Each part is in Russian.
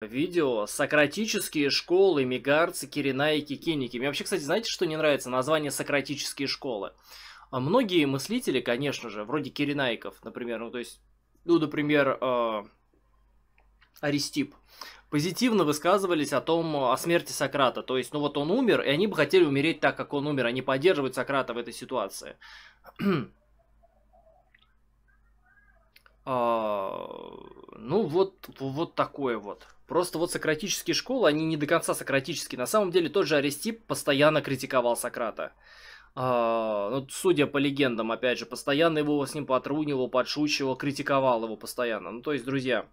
Видео «Сократические школы, мигарцы, кирина и кикиники». Мне вообще, кстати, знаете, что не нравится? Название «Сократические школы». А многие мыслители, конечно же, вроде киринайков, например, ну то есть, ну, например, э, Аристип, позитивно высказывались о том, о смерти Сократа. То есть, ну вот он умер, и они бы хотели умереть так, как он умер, они поддерживают Сократа в этой ситуации. А, ну вот, вот такое вот. Просто вот сократические школы, они не до конца сократические. На самом деле тот же Аристип постоянно критиковал Сократа. А, ну, судя по легендам, опять же, постоянно его с ним потрунивал, подшучивал, критиковал его постоянно. Ну, то есть, друзья,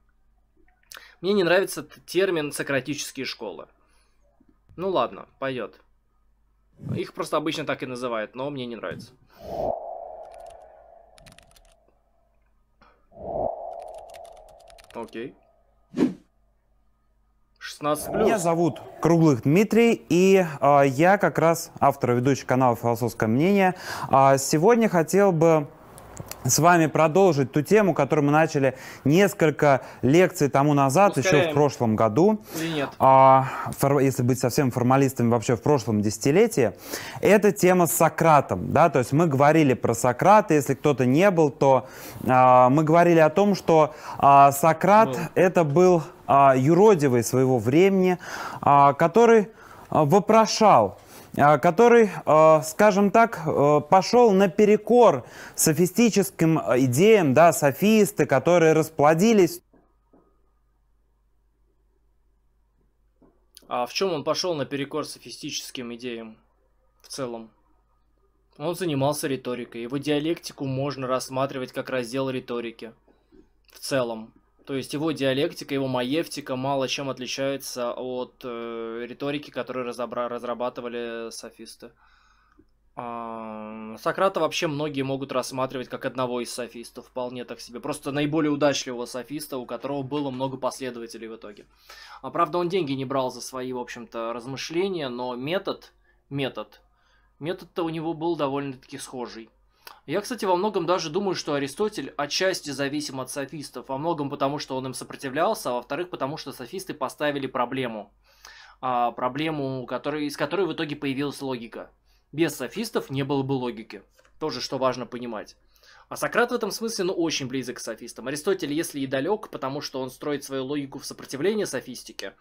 мне не нравится термин «сократические школы». Ну ладно, пойдет. Их просто обычно так и называют, но мне не нравится. Окей. 16 плюс. Меня зовут Круглых Дмитрий, и э, я как раз автор и ведущий канала «Философское мнение». Э, сегодня хотел бы с вами продолжить ту тему, которую мы начали несколько лекций тому назад, Ускоряем. Ну, еще в прошлом году. Или нет? А, если быть совсем формалистами, вообще в прошлом десятилетии. Это тема с Сократом. Да? То есть мы говорили про Сократа, если кто-то не был, то а, мы говорили о том, что а, Сократ был. это был а, юродивый своего времени, а, который а, вопрошал а, который, а, скажем так, э, пошел наперекор софистическим э, идеям, да, софисты, которые расплодились. А в чем он пошел наперекор софистическим идеям в целом? Он занимался риторикой. Его диалектику можно рассматривать как раздел риторики в целом. То есть его диалектика, его маевтика мало чем отличается от э, риторики, которую разобра- разрабатывали софисты. А, Сократа вообще многие могут рассматривать как одного из софистов, вполне так себе. Просто наиболее удачливого софиста, у которого было много последователей в итоге. А, правда, он деньги не брал за свои, в общем-то, размышления, но метод, метод, метод-то у него был довольно-таки схожий. Я, кстати, во многом даже думаю, что Аристотель отчасти зависим от софистов. Во многом потому, что он им сопротивлялся, а во-вторых, потому что софисты поставили проблему. А, проблему, который, из которой в итоге появилась логика. Без софистов не было бы логики. Тоже, что важно понимать. А Сократ в этом смысле, ну, очень близок к софистам. Аристотель, если и далек, потому что он строит свою логику в сопротивлении софистике,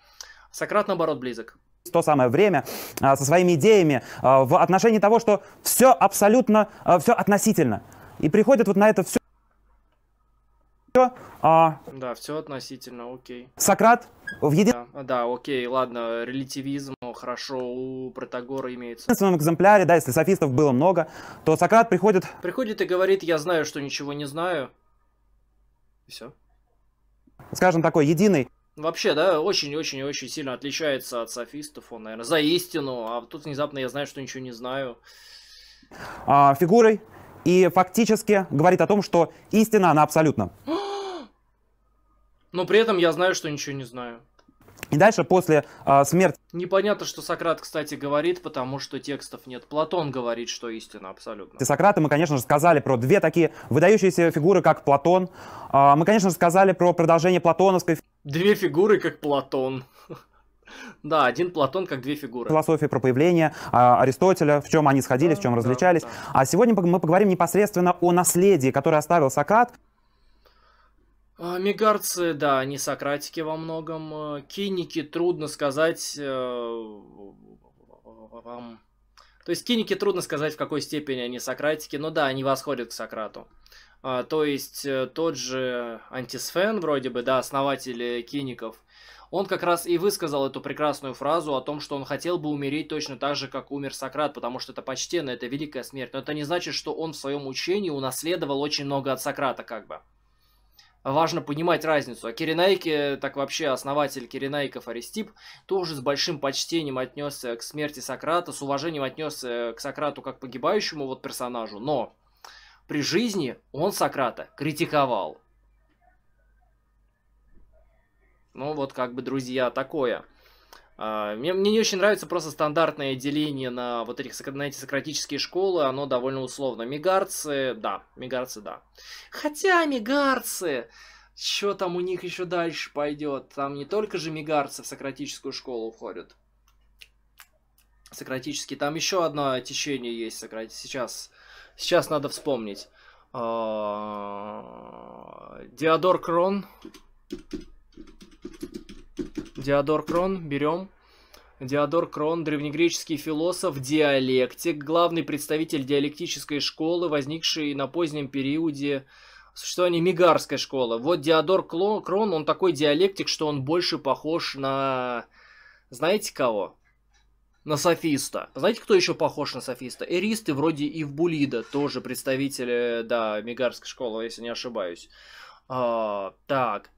Сократ, наоборот, близок то самое время а, со своими идеями а, в отношении того, что все абсолютно, а, все относительно. И приходит вот на это все. А... Да, все относительно, окей. Сократ в еди... да, да, окей, ладно, релятивизм, хорошо, у Протагора имеется. В единственном экземпляре, да, если софистов было много, то Сократ приходит... Приходит и говорит, я знаю, что ничего не знаю. И все. Скажем, такой единый Вообще, да, очень-очень-очень сильно отличается от софистов он, наверное, за истину, а тут внезапно я знаю, что ничего не знаю. А, фигурой и фактически говорит о том, что истина, она абсолютно. Но при этом я знаю, что ничего не знаю. И дальше после э, смерти... Непонятно, что Сократ, кстати, говорит, потому что текстов нет. Платон говорит, что истина абсолютно. Сократы мы, конечно же, сказали про две такие выдающиеся фигуры, как Платон. Э, мы, конечно же, сказали про продолжение платоновской Две фигуры, как Платон. Да, один Платон как две фигуры. Философия про появление а, Аристотеля, в чем они сходились, в чем различались. А сегодня мы поговорим непосредственно о наследии, которое оставил Сократ. А, Мегарцы, да, они сократики во многом. А, киники, трудно сказать... Э, То есть киники трудно сказать, в какой степени они сократики, но да, они восходят к Сократу. А, то есть э, тот же антисфен, вроде бы, да, основатель киников, он как раз и высказал эту прекрасную фразу о том, что он хотел бы умереть точно так же, как умер Сократ, потому что это почтенно, это великая смерть. Но это не значит, что он в своем учении унаследовал очень много от Сократа, как бы. Важно понимать разницу. А Киринайки, так вообще основатель Киринайков Аристип, тоже с большим почтением отнесся к смерти Сократа, с уважением отнесся к Сократу как погибающему вот персонажу, но при жизни он Сократа критиковал. Ну вот как бы, друзья, такое. А, мне, мне не очень нравится просто стандартное деление на вот этих, на эти сократические школы, оно довольно условно. Мегарцы, да, мегарцы, да. Хотя мегарцы, что там у них еще дальше пойдет? Там не только же мегарцы в сократическую школу уходят. Сократические, там еще одно течение есть, сократ... сейчас Сейчас надо вспомнить. А, Диодор Крон. Диодор Крон, берем. Диодор Крон, древнегреческий философ, диалектик, главный представитель диалектической школы, возникшей на позднем периоде существования мигарской школы. Вот Диодор Крон, он такой диалектик, что он больше похож на... Знаете кого? на софиста. Знаете, кто еще похож на софиста? Эристы вроде и в Булида, тоже представители, да, Мигарской школы, если не ошибаюсь. А, так.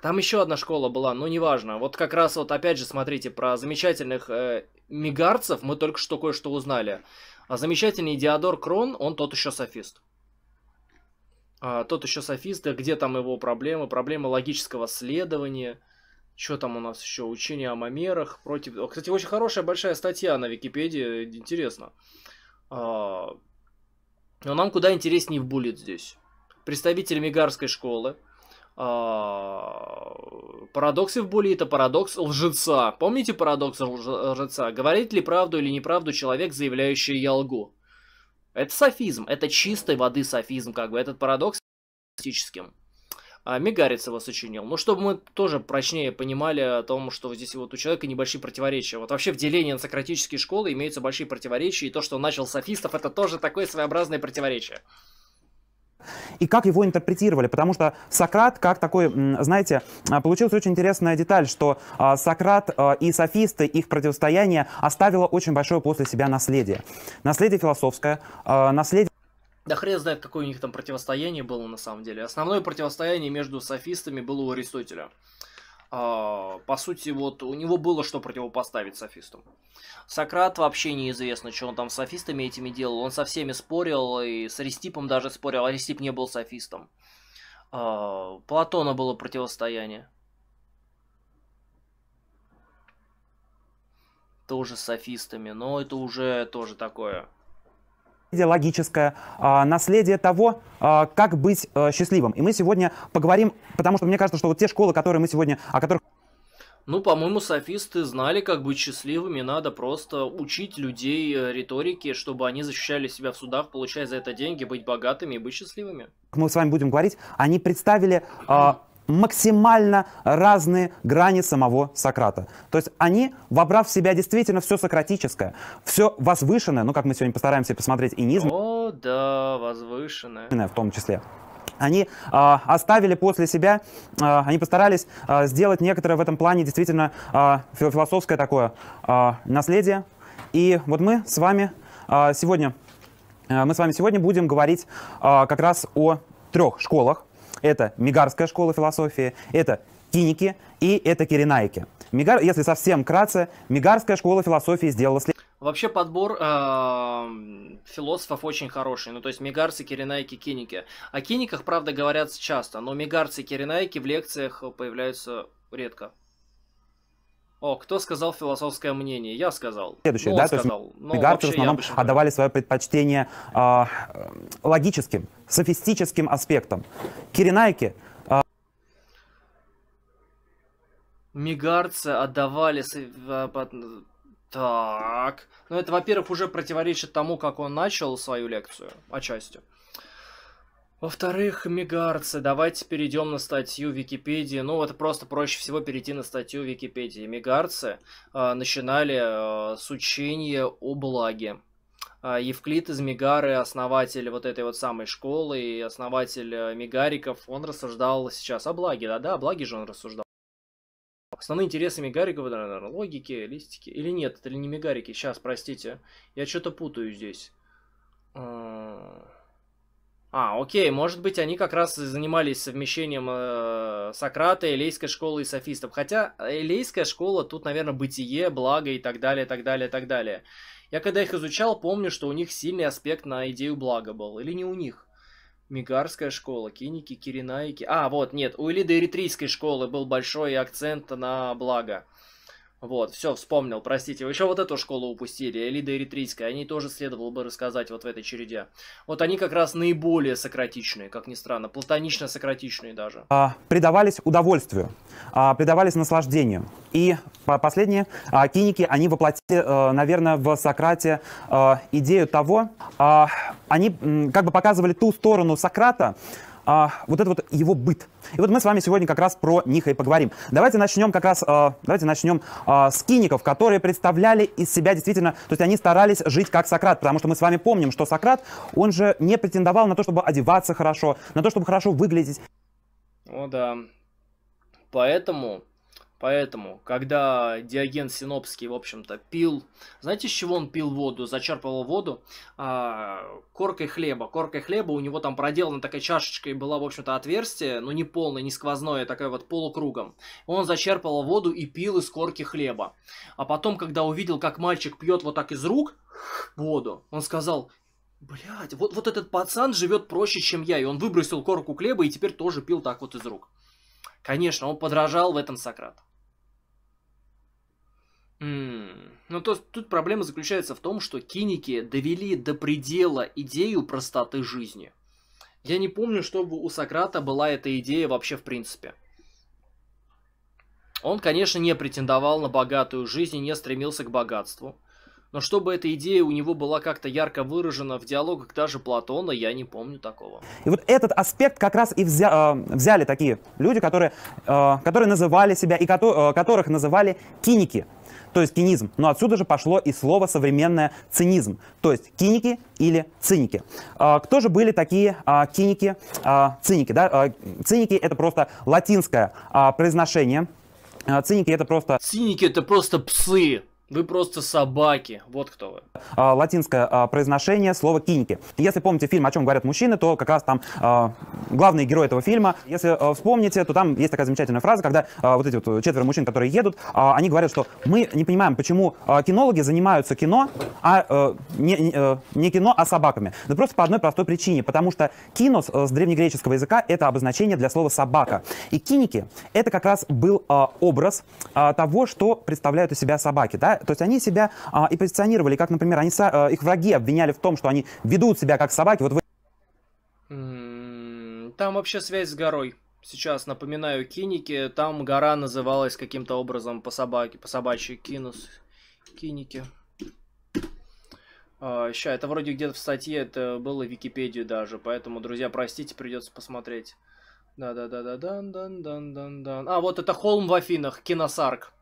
Там еще одна школа была, но неважно. Вот как раз вот опять же, смотрите, про замечательных э, мигарцев мы только что кое-что узнали. А замечательный Диодор Крон, он тот еще софист. А, тот еще софист, да где там его проблемы? Проблемы логического следования – что там у нас еще? Учение о мамерах против... Кстати, очень хорошая большая статья на Википедии, интересно. А, но нам куда интереснее в буллит здесь. Представитель Мигарской школы. А, парадоксы в буллит, это парадокс лжеца. Помните парадокс лжеца? Говорит ли правду или неправду человек, заявляющий «я лгу»? Это софизм, это чистой воды софизм, как бы этот парадокс фактическим а, его сочинил. Ну, чтобы мы тоже прочнее понимали о том, что здесь вот у человека небольшие противоречия. Вот вообще в делении на сократические школы имеются большие противоречия, и то, что он начал софистов, это тоже такое своеобразное противоречие и как его интерпретировали. Потому что Сократ, как такой, знаете, а, получилась очень интересная деталь, что а, Сократ а, и софисты, их противостояние оставило очень большое после себя наследие. Наследие философское, наследие да хрен знает, какое у них там противостояние было на самом деле. Основное противостояние между софистами было у Аристотеля. А, по сути, вот у него было что противопоставить софистам. Сократ вообще неизвестно, что он там с софистами этими делал. Он со всеми спорил, и с Аристипом даже спорил. Аристип не был софистом. А, Платона было противостояние. Тоже с софистами, но это уже тоже такое наследие логическое, а, наследие того, а, как быть а, счастливым. И мы сегодня поговорим, потому что мне кажется, что вот те школы, которые мы сегодня, о которых ну, по-моему, софисты знали, как быть счастливыми. Надо просто учить людей э, риторике, чтобы они защищали себя в судах, получая за это деньги, быть богатыми и быть счастливыми. Мы с вами будем говорить. Они представили максимально разные грани самого Сократа. То есть они, вобрав в себя действительно все сократическое, все возвышенное, ну как мы сегодня постараемся посмотреть и низм. О, да, возвышенное. В том числе. Они э, оставили после себя, э, они постарались э, сделать некоторое в этом плане действительно э, философское такое э, наследие. И вот мы с вами э, сегодня, мы с вами сегодня будем говорить э, как раз о трех школах, это Мигарская школа философии, это киники и это киренайки. Мигар, если совсем кратко, Мигарская школа философии сделала следующее. Вообще подбор э, философов очень хороший. Ну, то есть мигарцы, киренайки, киники. О киниках, правда, говорят часто, но мигарцы и в лекциях э, появляются редко. О, кто сказал философское мнение? Я сказал. Следующее, ну, да, то есть ну, в основном отдавали свое предпочтение э, логическим, софистическим аспектам. Киринайки э, а, Мигарцы отдавали... Так. Ну, это, во-первых, уже противоречит тому, как он начал свою лекцию, отчасти. Во-вторых, мегарцы, давайте перейдем на статью Википедии. Ну, вот просто проще всего перейти на статью Википедии. Мегарцы э, а, начинали э, с учения о благе. Э, Евклид из Мегары, основатель вот этой вот самой школы и основатель э, мегариков, он рассуждал сейчас о благе, да-да, о благе же он рассуждал. Основные интересы мегариков, наверное, логики, листики. Или нет, это ли не мегарики, сейчас, простите, я что-то путаю здесь. А, окей, может быть, они как раз и занимались совмещением э, Сократа, элейской школы и софистов. Хотя элейская школа тут, наверное, бытие, благо и так далее, так далее, так далее. Я когда их изучал, помню, что у них сильный аспект на идею блага был. Или не у них? Мигарская школа, киники, киринаики. А, вот, нет, у элиды эритрийской школы был большой акцент на благо. Вот, все, вспомнил, простите. Вы еще вот эту школу упустили, Элида Эритрийская. Они тоже следовало бы рассказать вот в этой череде. Вот они как раз наиболее сократичные, как ни странно, платонично сократичные даже. А, предавались удовольствию, а, предавались наслаждению. И последние а, киники, они воплотили, а, э, наверное, в Сократе а, идею того, а, они как бы показывали ту сторону Сократа, а, вот это вот его быт. И вот мы с вами сегодня как раз про них и поговорим. Давайте начнем как раз, а, давайте начнем а, с киников, которые представляли из себя действительно, то есть они старались жить как Сократ, потому что мы с вами помним, что Сократ, он же не претендовал на то, чтобы одеваться хорошо, на то, чтобы хорошо выглядеть. О да, поэтому Поэтому, когда Диоген Синопский, в общем-то, пил, знаете, с чего он пил воду, зачерпывал воду? А, коркой хлеба. Коркой хлеба у него там проделана такая чашечка и была, в общем-то, отверстие, но не полное, не сквозное, а такое вот полукругом. Он зачерпывал воду и пил из корки хлеба. А потом, когда увидел, как мальчик пьет вот так из рук воду, он сказал, Блять, вот, вот этот пацан живет проще, чем я, и он выбросил корку хлеба и теперь тоже пил так вот из рук. Конечно, он подражал в этом Сократ. Ну, то, тут проблема заключается в том, что киники довели до предела идею простоты жизни. Я не помню, чтобы у Сократа была эта идея вообще в принципе. Он, конечно, не претендовал на богатую жизнь и не стремился к богатству. Но чтобы эта идея у него была как-то ярко выражена в диалогах даже Платона, я не помню такого. И вот этот аспект как раз и взя, э, взяли такие люди, которые, э, которые называли себя и кото, а, которых называли киники то есть кинизм. Но отсюда же пошло и слово современное цинизм, то есть киники или циники. А, кто же были такие а, киники, а, циники? Да? Циники — это просто латинское произношение. Циники — это просто... Циники — это просто псы. Вы просто собаки, вот кто вы. А, латинское а, произношение слова «киньки». Если помните фильм «О чем говорят мужчины», то как раз там а, главный герой этого фильма. Если а, вспомните, то там есть такая замечательная фраза, когда вот эти вот четверо мужчин, которые едут, они говорят, что мы не понимаем, почему кинологи занимаются кино, а э, не, э, не, кино, а собаками. Да ну, просто по одной простой причине, потому что кинос э, с древнегреческого языка — это обозначение для слова «собака». И киники — это как раз был образ того, что представляют из себя собаки, да, то есть они себя а, и позиционировали, как, например, они, а, их враги обвиняли в том, что они ведут себя как собаки. Вот вы... Там вообще связь с горой. Сейчас напоминаю Киники, там гора называлась каким-то образом по собаке, по собачьей Кинус, Киники. А, ща, это вроде где-то в статье, это было в Википедии даже, поэтому, друзья, простите, придется посмотреть. Да-да-да-да-дан-дан-дан-дан-дан. А, вот это холм в Афинах, Киносарк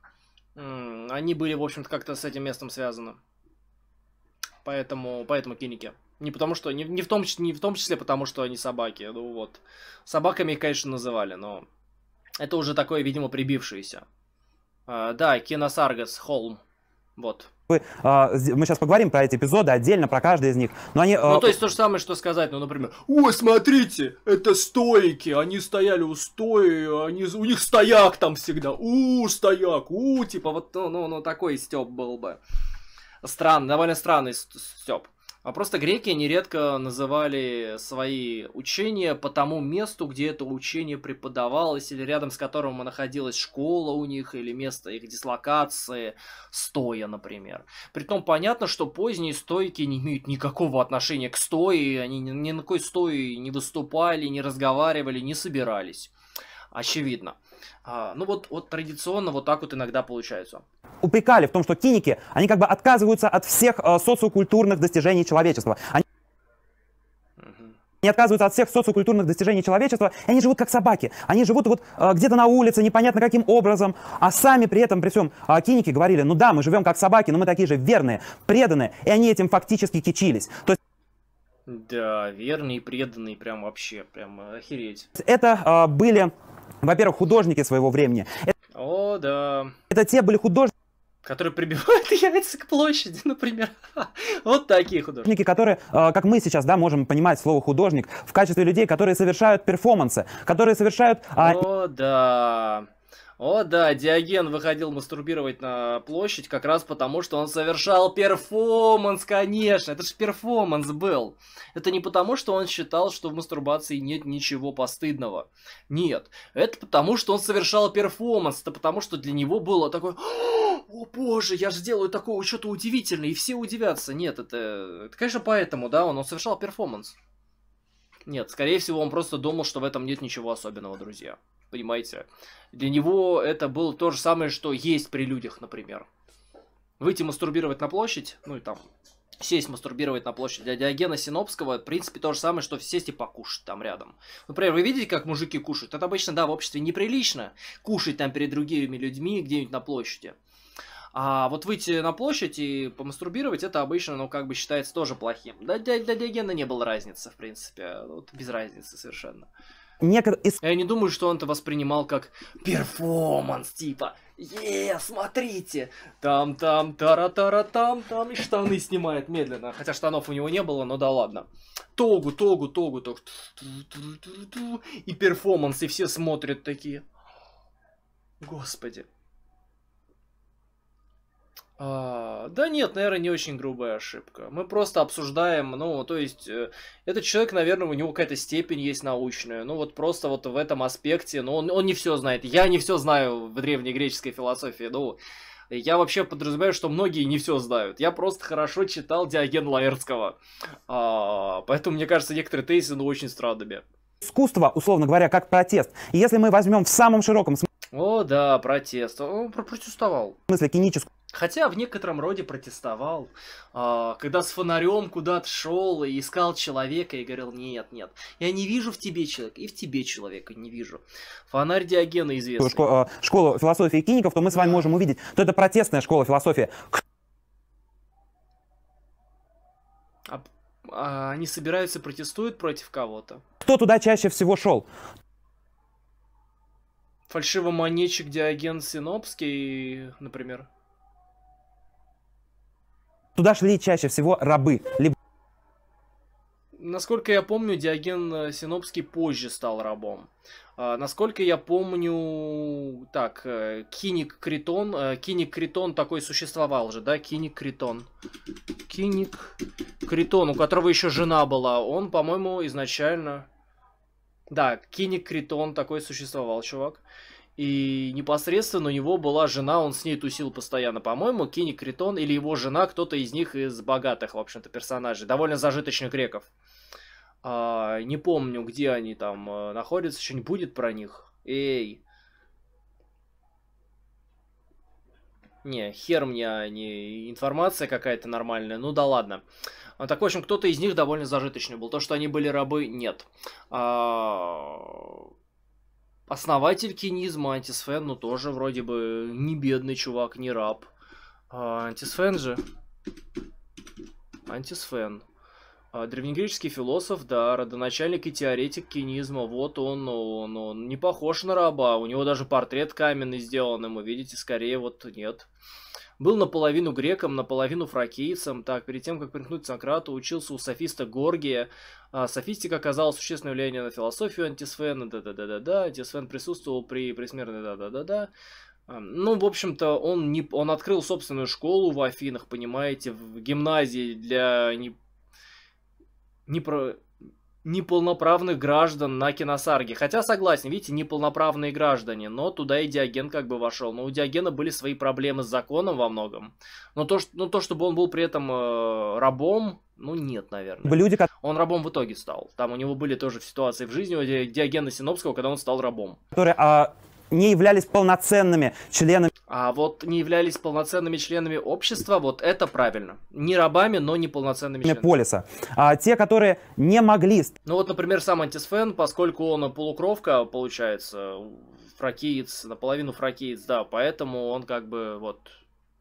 они были, в общем-то, как-то с этим местом связаны. Поэтому, поэтому киники. Не потому что, не, не, в том, не в том числе потому, что они собаки. Ну вот. Собаками их, конечно, называли, но это уже такое, видимо, прибившееся. А, да, Киносаргас, Холм. Вот. А, мы сейчас поговорим про эти эпизоды отдельно, про каждый из них. Но они, а, ну, то есть то же самое, что сказать, ну, например, «О, смотрите, это стойки, они стояли у стои, они, у них стояк там всегда, у, стояк, у», типа вот, ну, ну, ну такой стёб был бы. Странный, довольно странный стёб. А просто греки нередко называли свои учения по тому месту, где это учение преподавалось, или рядом с которым находилась школа у них, или место их дислокации, стоя, например. Притом понятно, что поздние стойки не имеют никакого отношения к стое, они ни на какой стое не выступали, не разговаривали, не собирались. Очевидно. А, ну вот, вот традиционно вот так вот иногда получается. Упрекали в том, что киники, они как бы отказываются от всех э, социокультурных достижений человечества. Они они отказываются от всех социокультурных достижений человечества, и они живут как собаки. Они живут вот э, где-то на улице, непонятно каким образом, а сами при этом, при всем, э, а киники говорили, ну да, мы живем как собаки, но мы такие же верные, преданные, и они этим фактически кичились. То есть да, верные, и преданный, прям вообще, прям охереть. это э, были во-первых, художники своего времени. О, да. Это те были художники, которые прибивают яйца к площади, например. вот такие художники. Которые, э, как мы сейчас, да, можем понимать слово художник в качестве людей, которые совершают перформансы, которые совершают... А, О, да. О, да, Диоген выходил мастурбировать на площадь как раз потому, что он совершал перформанс, конечно. Это же перформанс был. Это не потому, что он считал, что в мастурбации нет ничего постыдного. Нет, это потому, что он совершал перформанс. Это потому, что для него было такое... О боже, я же делаю такое что-то удивительное, и все удивятся. Нет, это, это конечно, поэтому, да, он, он совершал перформанс. Нет, скорее всего, он просто думал, что в этом нет ничего особенного, друзья понимаете? Для него это было то же самое, что есть при людях, например. Выйти мастурбировать на площадь, ну и там сесть мастурбировать на площадь. Для Диогена Синопского, в принципе, то же самое, что сесть и покушать там рядом. Например, вы видите, как мужики кушают? Это обычно, да, в обществе неприлично кушать там перед другими людьми где-нибудь на площади. А вот выйти на площадь и помастурбировать, это обычно, ну, как бы считается тоже плохим. Да, для, для Диогена не было разницы, в принципе. Вот без разницы совершенно некотор... Я не думаю, что он это воспринимал как перформанс, типа, е, смотрите, там, там, тара, тара, там, там, и штаны снимает медленно, хотя штанов у него не было, но да ладно. Тогу, тогу, тогу, тогу, и перформанс, и все смотрят такие. Господи. А, да нет, наверное, не очень грубая ошибка. Мы просто обсуждаем, ну, то есть, э, этот человек, наверное, у него какая-то степень есть научная. Ну, вот просто вот в этом аспекте, ну, он, он не все знает. Я не все знаю в древнегреческой философии, ну, я вообще подразумеваю, что многие не все знают. Я просто хорошо читал Диоген Лаэртского. А, поэтому, мне кажется, некоторые тезисы, ну, очень странными. Искусство, условно говоря, как протест. И если мы возьмем в самом широком смысле... О, да, протест. Он протестовал. В смысле, киническую Хотя в некотором роде протестовал, а, когда с фонарем куда-то шел и искал человека и говорил, нет, нет, я не вижу в тебе человека, и в тебе человека не вижу. Фонарь Диогена известный. Школу, а, школу философии киников, то мы с вами да. можем увидеть, то это протестная школа философии. А, а они собираются, протестуют против кого-то? Кто туда чаще всего шел? Фальшивомонетчик Диоген Синопский, например. Туда шли чаще всего рабы, либо Насколько я помню, Диоген э, Синопский позже стал рабом. А, насколько я помню, так, э, Киник Критон, э, Киник Критон такой существовал же, да, Киник Критон. Киник Критон, у которого еще жена была, он, по-моему, изначально... Да, Киник Критон такой существовал, чувак. И непосредственно у него была жена, он с ней тусил постоянно, по-моему, Кини Критон или его жена, кто-то из них из богатых, в общем-то, персонажей, довольно зажиточных греков. А, не помню, где они там э, находятся, что-нибудь будет про них. Эй. Не, хер мне а не информация какая-то нормальная, ну да ладно. А, так, в общем, кто-то из них довольно зажиточный был. То, что они были рабы, нет. А... Основатель кинизма, антисфен, ну тоже вроде бы не бедный чувак, не раб. А, антисфен же. Антисфен. А, древнегреческий философ, да, родоначальник и теоретик кинизма. Вот он, он, он не похож на раба. У него даже портрет каменный сделан ему, видите, скорее вот Нет. Был наполовину греком, наполовину фракийцем. Так, перед тем, как примкнуть к Сократу, учился у софиста Горгия. А, софистика оказала существенное влияние на философию антисфена, да-да-да-да-да. Антисфен присутствовал при пресмертной да-да-да-да. А, ну, в общем-то, он, не, он открыл собственную школу в Афинах, понимаете, в гимназии для не, не про, неполноправных граждан на киносарге. Хотя, согласен, видите, неполноправные граждане, но туда и Диоген как бы вошел. Но у Диогена были свои проблемы с законом во многом. Но то, что, ну, то чтобы он был при этом э, рабом, ну нет, наверное. Люди, как... Он рабом в итоге стал. Там у него были тоже ситуации в жизни у Диогена Синопского, когда он стал рабом. Которые а, не являлись полноценными членами. А вот не являлись полноценными членами общества, вот это правильно. Не рабами, но не полноценными членами. Полиса. А те, которые не могли... Ну вот, например, сам антисфен, поскольку он полукровка, получается, фракиец, наполовину фракиец, да, поэтому он как бы вот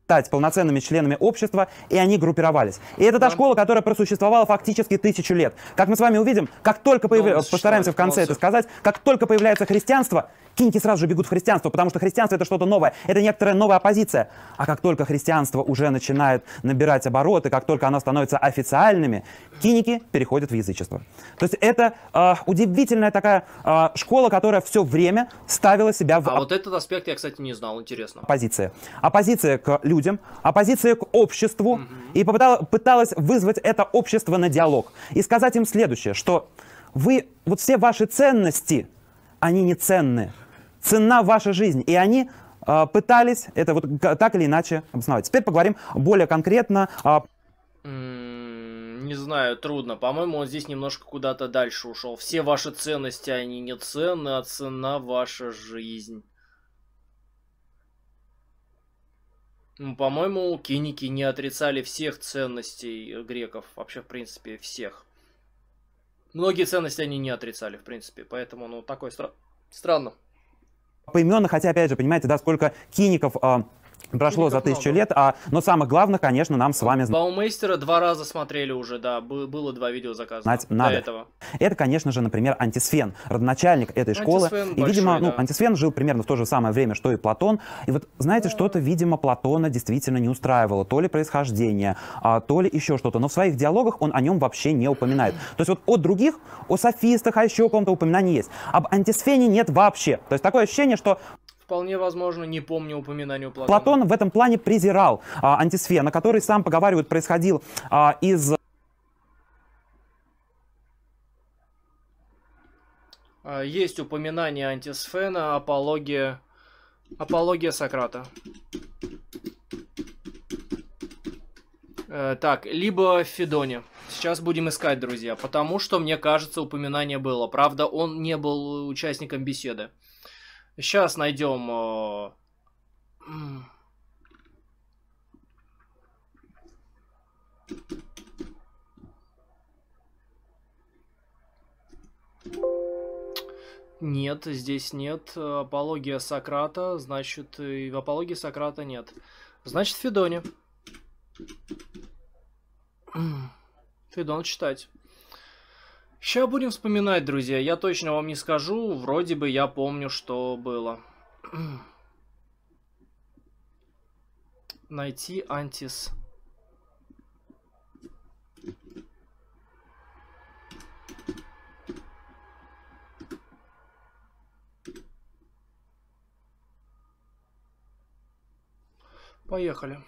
стать полноценными членами общества, и они группировались. И это да. та школа, которая просуществовала фактически тысячу лет. Как мы с вами увидим, как только ну, появляется, постараемся в конце это сказать, как только появляется христианство, Киньки сразу же бегут в христианство, потому что христианство это что-то новое, это некоторая новая оппозиция. А как только христианство уже начинает набирать обороты, как только оно становится официальными, киники переходят в язычество. То есть это э, удивительная такая э, школа, которая все время ставила себя в... А вот этот аспект я, кстати, не знал, интересно. Оппозиция. Оппозиция к людям, оппозиция к обществу, угу. и попытала, пыталась вызвать это общество на диалог. И сказать им следующее, что вы, вот все ваши ценности, они не ценны. Цена ваша жизнь. И они э, пытались это вот так или иначе обосновать. Теперь поговорим более конкретно. Э... Не знаю, трудно. По-моему, он здесь немножко куда-то дальше ушел. Все ваши ценности, они не цены, а цена ваша жизнь. Ну, по-моему, киники не отрицали всех ценностей э, греков, вообще, в принципе, всех многие ценности они не отрицали, в принципе. Поэтому, ну, такой стра... странно. именам, хотя, опять же, понимаете, да, сколько киников э, Прошло за тысячу много. лет, а, но самое главное, конечно, нам с вами... Баумейстера два раза смотрели уже, да, было два видео заказано Знать до надо. этого. Это, конечно же, например, антисфен, родоначальник этой антисфен школы. Большой, и, видимо, ну, да. ну, антисфен жил примерно в то же самое время, что и Платон. И вот, знаете, да. что-то, видимо, Платона действительно не устраивало. То ли происхождение, а, то ли еще что-то. Но в своих диалогах он о нем вообще не упоминает. То есть вот о других, о софистах, а еще о ком-то упоминание есть. Об антисфене нет вообще. То есть такое ощущение, что вполне возможно, не помню упоминания Платона. Платон в этом плане презирал а, антисфер, на который, сам поговаривают, происходил а, из... А, есть упоминание антисфена, апология, апология Сократа. Э, так, либо в Федоне. Сейчас будем искать, друзья, потому что, мне кажется, упоминание было. Правда, он не был участником беседы. Сейчас найдем... А, нет, здесь нет. Апология Сократа, значит, и в апологии Сократа нет. Значит, Федоне. Федон читать. Сейчас будем вспоминать, друзья. Я точно вам не скажу. Вроде бы я помню, что было. Найти антис. Поехали.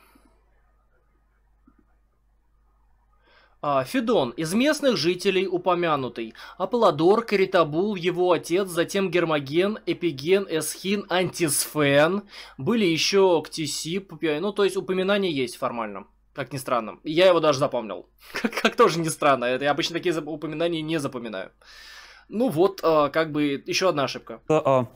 А, Федон, из местных жителей упомянутый. Аполлодор, Критабул его отец, затем Гермоген, Эпиген, Эсхин, Антисфен. Были еще Ктиси Ктисип, ну то есть упоминания есть формально. Как ни странно. Я его даже запомнил. Как, как тоже не странно. Это я обычно такие упоминания не запоминаю. Ну вот, э, как бы еще одна ошибка. Uh -oh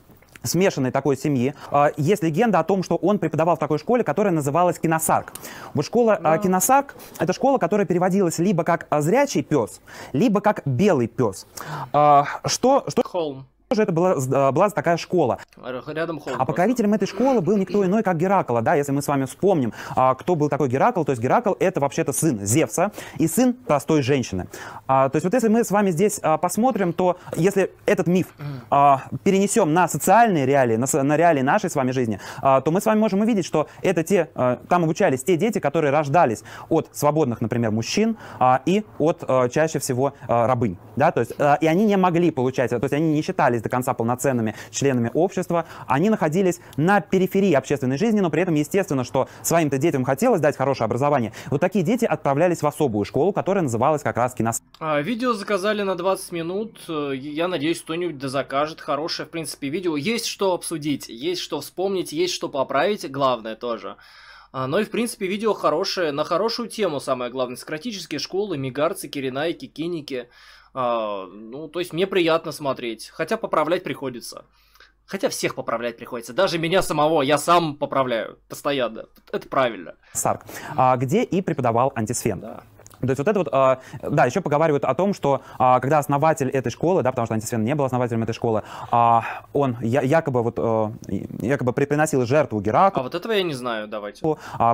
смешанной такой семьи. А, есть легенда о том, что он преподавал в такой школе, которая называлась Киносарк. Вот школа да. Киносарк – это школа, которая переводилась либо как «зрячий пес», либо как «белый пес». А, что, что... Холм тоже это была, а, была такая школа. Рядом а покровителем этой школы был никто иной, как Геракл, да, если мы с вами вспомним, а, кто был такой Геракл, то есть Геракл это вообще-то сын Зевса и сын простой женщины. А, то есть вот если мы с вами здесь посмотрим, то если этот миф перенесем на социальные реалии, на реалии нашей с вами жизни, то мы с вами можем увидеть, что это те, там обучались те дети, которые рождались от свободных, например, мужчин и от чаще всего рабынь, да, то есть и они не могли получать, то есть они не считали оказались до конца полноценными членами общества, они находились на периферии общественной жизни, но при этом, естественно, что своим-то детям хотелось дать хорошее образование. Вот такие дети отправлялись в особую школу, которая называлась как раз кинос... А, видео заказали на 20 минут. Э, я надеюсь, кто-нибудь да закажет. Хорошее, в принципе, видео. Есть что обсудить, есть что вспомнить, есть что поправить. Главное тоже. А, но ну и, в принципе, видео хорошее, на хорошую тему, самое главное, сократические школы, мигарцы, киренайки, киники. А, ну, то есть мне приятно смотреть, хотя поправлять приходится. Хотя всех поправлять приходится, даже меня самого, я сам поправляю постоянно. Это правильно. Сарк, а где и преподавал антисфен? Да. То есть вот это вот, а, да, еще поговаривают о том, что а, когда основатель этой школы, да, потому что Антисфен не был основателем этой школы, а, он якобы вот э, якобы приносил жертву Гераку. А вот этого я не знаю, давайте.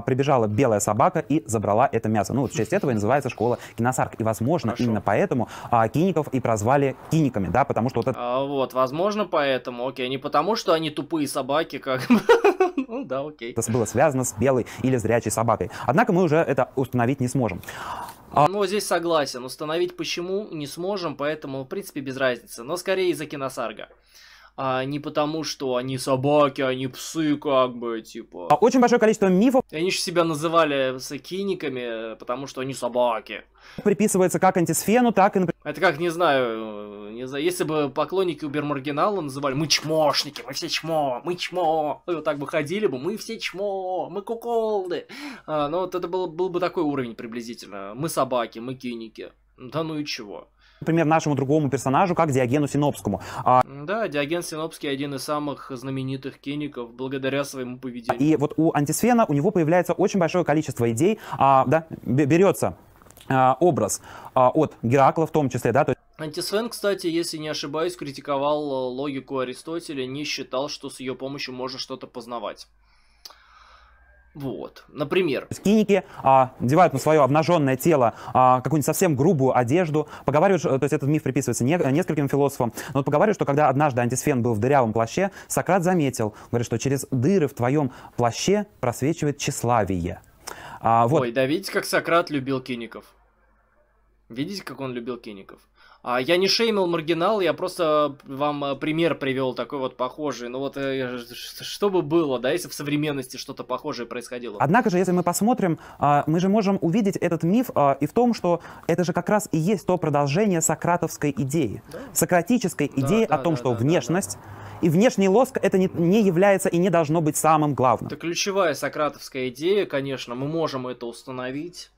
прибежала белая собака и забрала это мясо. Ну, вот в честь этого и называется школа Киносарк. И, возможно, Хорошо. именно поэтому киников и прозвали киниками, да, потому что вот это... А, вот, возможно, поэтому, окей, не потому, что они тупые собаки, как... Ну да, окей. Это было связано с белой или зрячей собакой. Однако мы уже это установить не сможем. А... Ну, здесь согласен. Установить почему не сможем, поэтому, в принципе, без разницы. Но скорее из-за киносарга а не потому, что они собаки, они псы, как бы, типа. А очень большое количество мифов. И они же себя называли сакиниками, э, потому что они собаки. Приписывается как антисфену, так и... Это как, не знаю, э, не знаю, если бы поклонники Убермаргинала называли «Мы чмошники, мы все чмо, мы чмо», и вот так бы ходили бы «Мы все чмо, мы куколды». А, ну вот это был, был бы такой уровень приблизительно. «Мы собаки, мы киники». Ну да ну и чего? например, нашему другому персонажу, как Диогену Синопскому. А, да, Диоген Синопский один из самых знаменитых киников благодаря своему поведению. И вот у Антисфена у него появляется очень большое количество идей, а, да, берется а, образ а, от Геракла в том числе, да, то есть кстати, если не ошибаюсь, критиковал э, логику Аристотеля, не считал, что с ее помощью можно что-то познавать. Вот, например. Скиники а, девают на свое обнаженное тело а, какую-нибудь совсем грубую одежду. Поговаривают, то есть этот миф приписывается не, нескольким философам, но вот поговаривают, что когда однажды антисфен был в дырявом плаще, Сократ заметил, говорит, что через дыры в твоем плаще просвечивает тщеславие. А, вот. Ой, да видите, как Сократ любил киников. Видите, как он любил киников? А, я не шеймил маргинал, я просто э, вам э, пример привел такой вот похожий. Ну вот э, что бы было, да, если в современности что-то похожее происходило. Однако же, если мы посмотрим, а, мы же можем увидеть этот миф а, и в том, что это же как раз и есть то продолжение сократовской идеи, да. сократической идеи да, о том, да, что да, внешность да, да. и внешний лоск это не, не является и не должно быть самым главным. Это ключевая сократовская идея, конечно, мы можем это установить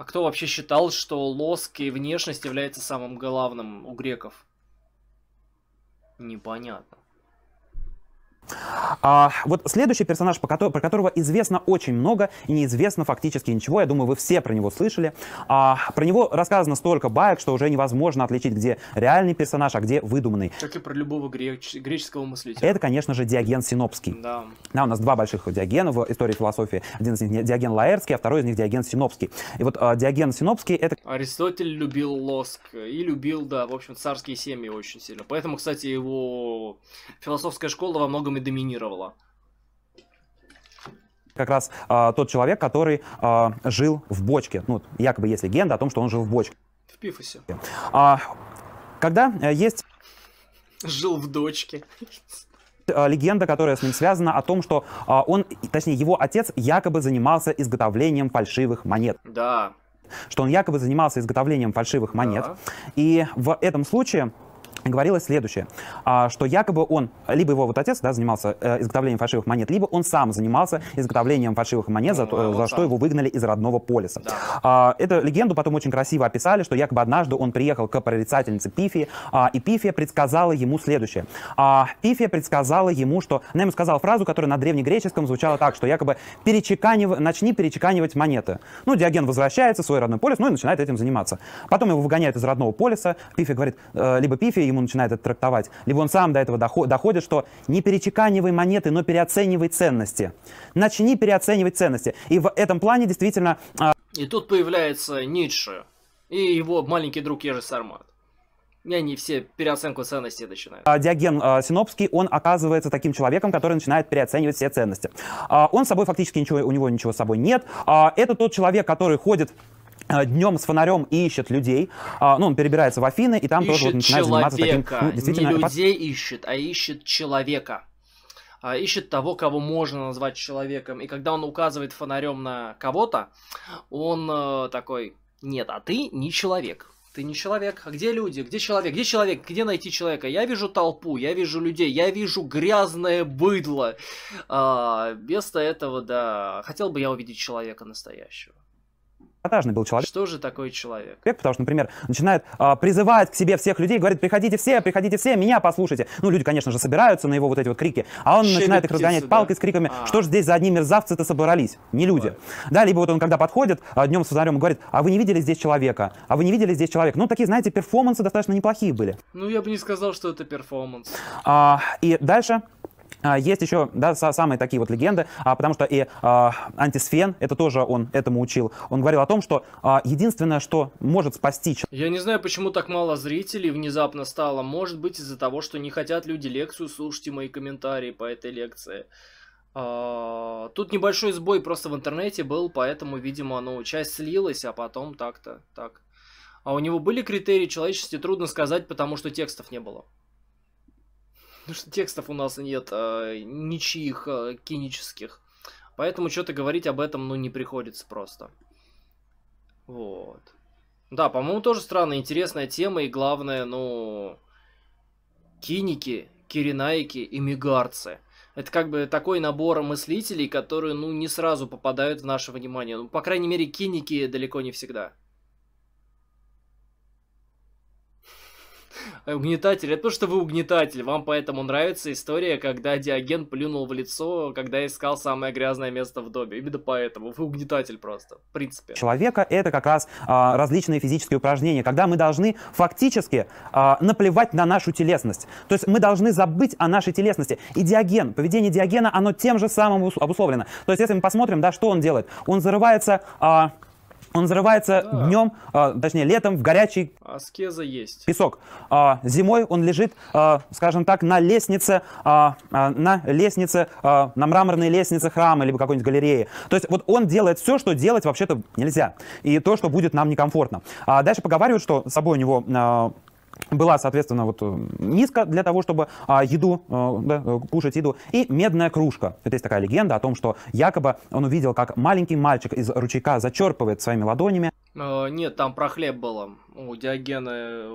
а кто вообще считал, что лоск и внешность является самым главным у греков? Непонятно. А, вот следующий персонаж, про которого известно очень много и неизвестно фактически ничего, я думаю, вы все про него слышали. А, про него рассказано столько баек, что уже невозможно отличить, где реальный персонаж, а где выдуманный. Как и про любого греч... греческого мыслителя. Это, конечно же, Диоген Синопский. Да. да. У нас два больших Диогена в истории философии. Один из них Диоген Лаэрский, а второй из них Диоген Синопский. И вот а, Диоген Синопский это... Аристотель любил лоск и любил, да, в общем, царские семьи очень сильно. Поэтому, кстати, его философская школа во многом нами доминировала как раз э, тот человек, который э, жил в бочке. Ну, якобы есть легенда о том, что он жил в бочке. В пифосе. А, когда э, есть... Жил в дочке. А, легенда, которая с ним связана, о том, что э, он, точнее, его отец якобы занимался изготовлением фальшивых монет. Да. Что он якобы занимался изготовлением фальшивых монет. Да. И в этом случае говорилось следующее, а, что якобы он, либо его вот отец да, занимался э, изготовлением фальшивых монет, либо он сам занимался изготовлением фальшивых монет, за, э, за ну, что его выгнали из родного полиса. Да. А, эту легенду потом очень красиво описали, что якобы однажды он приехал к прорицательнице Пифии, а, и Пифия предсказала ему следующее. Пифия предсказала ему, что... Она ему сказала фразу, которая на древнегреческом звучала так, что якобы перечеканив... начни перечеканивать монеты. Ну, Диоген возвращается в свой родной полис, ну и начинает этим заниматься. Потом его выгоняют из родного полиса, Пифия говорит, э, либо Пифия ему по-другому начинает это трактовать. Либо он сам до этого доходит, что не перечеканивай монеты, но переоценивай ценности. Начни переоценивать ценности. И в этом плане действительно... А, и тут появляется Ницше и его маленький друг Ежи Сармат. И они все переоценку ценностей начинают. А, Диоген а, Синопский, он оказывается таким человеком, который начинает переоценивать все ценности. он с собой фактически ничего, у него ничего с собой нет. это тот человек, который ходит Э, днем с фонарем ищет людей. А, ну, он перебирается в Афины, и там ищет тоже вот начинает человека. заниматься таким... Ну, действительно, Не людей ищет, а ищет человека. А, ищет того, кого можно назвать человеком. И когда он указывает фонарем на кого-то, он э, такой, нет, а ты не человек. Ты не человек. А где люди? Где человек? Где человек? Где найти человека? Я вижу толпу, я вижу людей, я вижу грязное быдло. А, вместо этого, да, хотел бы я увидеть человека настоящего продажный был человек. Что же такой человек? Потому что, например, начинает а, призывать к себе всех людей, говорит, приходите все, приходите все, меня послушайте. Ну, люди, конечно же, собираются на его вот эти вот крики, а он Щебет начинает их разгонять сюда. палкой с криками, а. что же здесь за одни мерзавцы-то собрались? Не люди. Ой. Да, либо вот он, когда подходит, а, днем с фонарем говорит, а вы не видели здесь человека? А вы не видели здесь человека? Ну, такие, знаете, перформансы достаточно неплохие были. Ну, я бы не сказал, что это перформанс. А, и дальше а, есть еще да, самые такие вот легенды, а, потому что и а, антисфен, это тоже он этому учил, он говорил о том, что единственное, что может спасти... Я не знаю, почему так мало зрителей внезапно стало. Может быть, из-за того, что не хотят люди лекцию слушать и мои комментарии по этой лекции. Тут небольшой сбой просто в интернете был, поэтому, видимо, ну, часть слилась, а потом так-то, так. А у него были критерии человечности, трудно сказать, потому что текстов не было. Потому что текстов у нас нет э, ничьих э, кинических. Поэтому что-то говорить об этом, ну, не приходится просто. Вот. Да, по-моему, тоже странная, интересная тема. И главное, ну... Киники, киринайки и мигарцы. Это как бы такой набор мыслителей, которые, ну, не сразу попадают в наше внимание. Ну, по крайней мере, киники далеко не всегда. угнетатель. Это то, что вы угнетатель. Вам поэтому нравится история, когда Диоген плюнул в лицо, когда искал самое грязное место в доме. Именно поэтому. Вы угнетатель просто, в принципе. Человека — это как раз а, различные физические упражнения, когда мы должны фактически а, наплевать на нашу телесность. То есть мы должны забыть о нашей телесности. И Диоген, поведение Диогена, оно тем же самым обусловлено. То есть если мы посмотрим, да, что он делает? Он зарывается... А, он взрывается да. днем, а, точнее летом в горячий Аскеза есть. песок. А, зимой он лежит, а, скажем так, на лестнице, а, а, на лестнице, а, на мраморной лестнице храма либо какой-нибудь галереи. То есть вот он делает все, что делать вообще-то нельзя. И то, что будет нам некомфортно. А дальше поговаривают, что с собой у него а, была, соответственно, вот э, миска для того, чтобы а, еду, а, да, э, кушать еду, и медная кружка. Это есть такая легенда о том, что якобы он увидел, как маленький мальчик из ручейка зачерпывает своими ладонями. Нет, там про хлеб было. У Диогена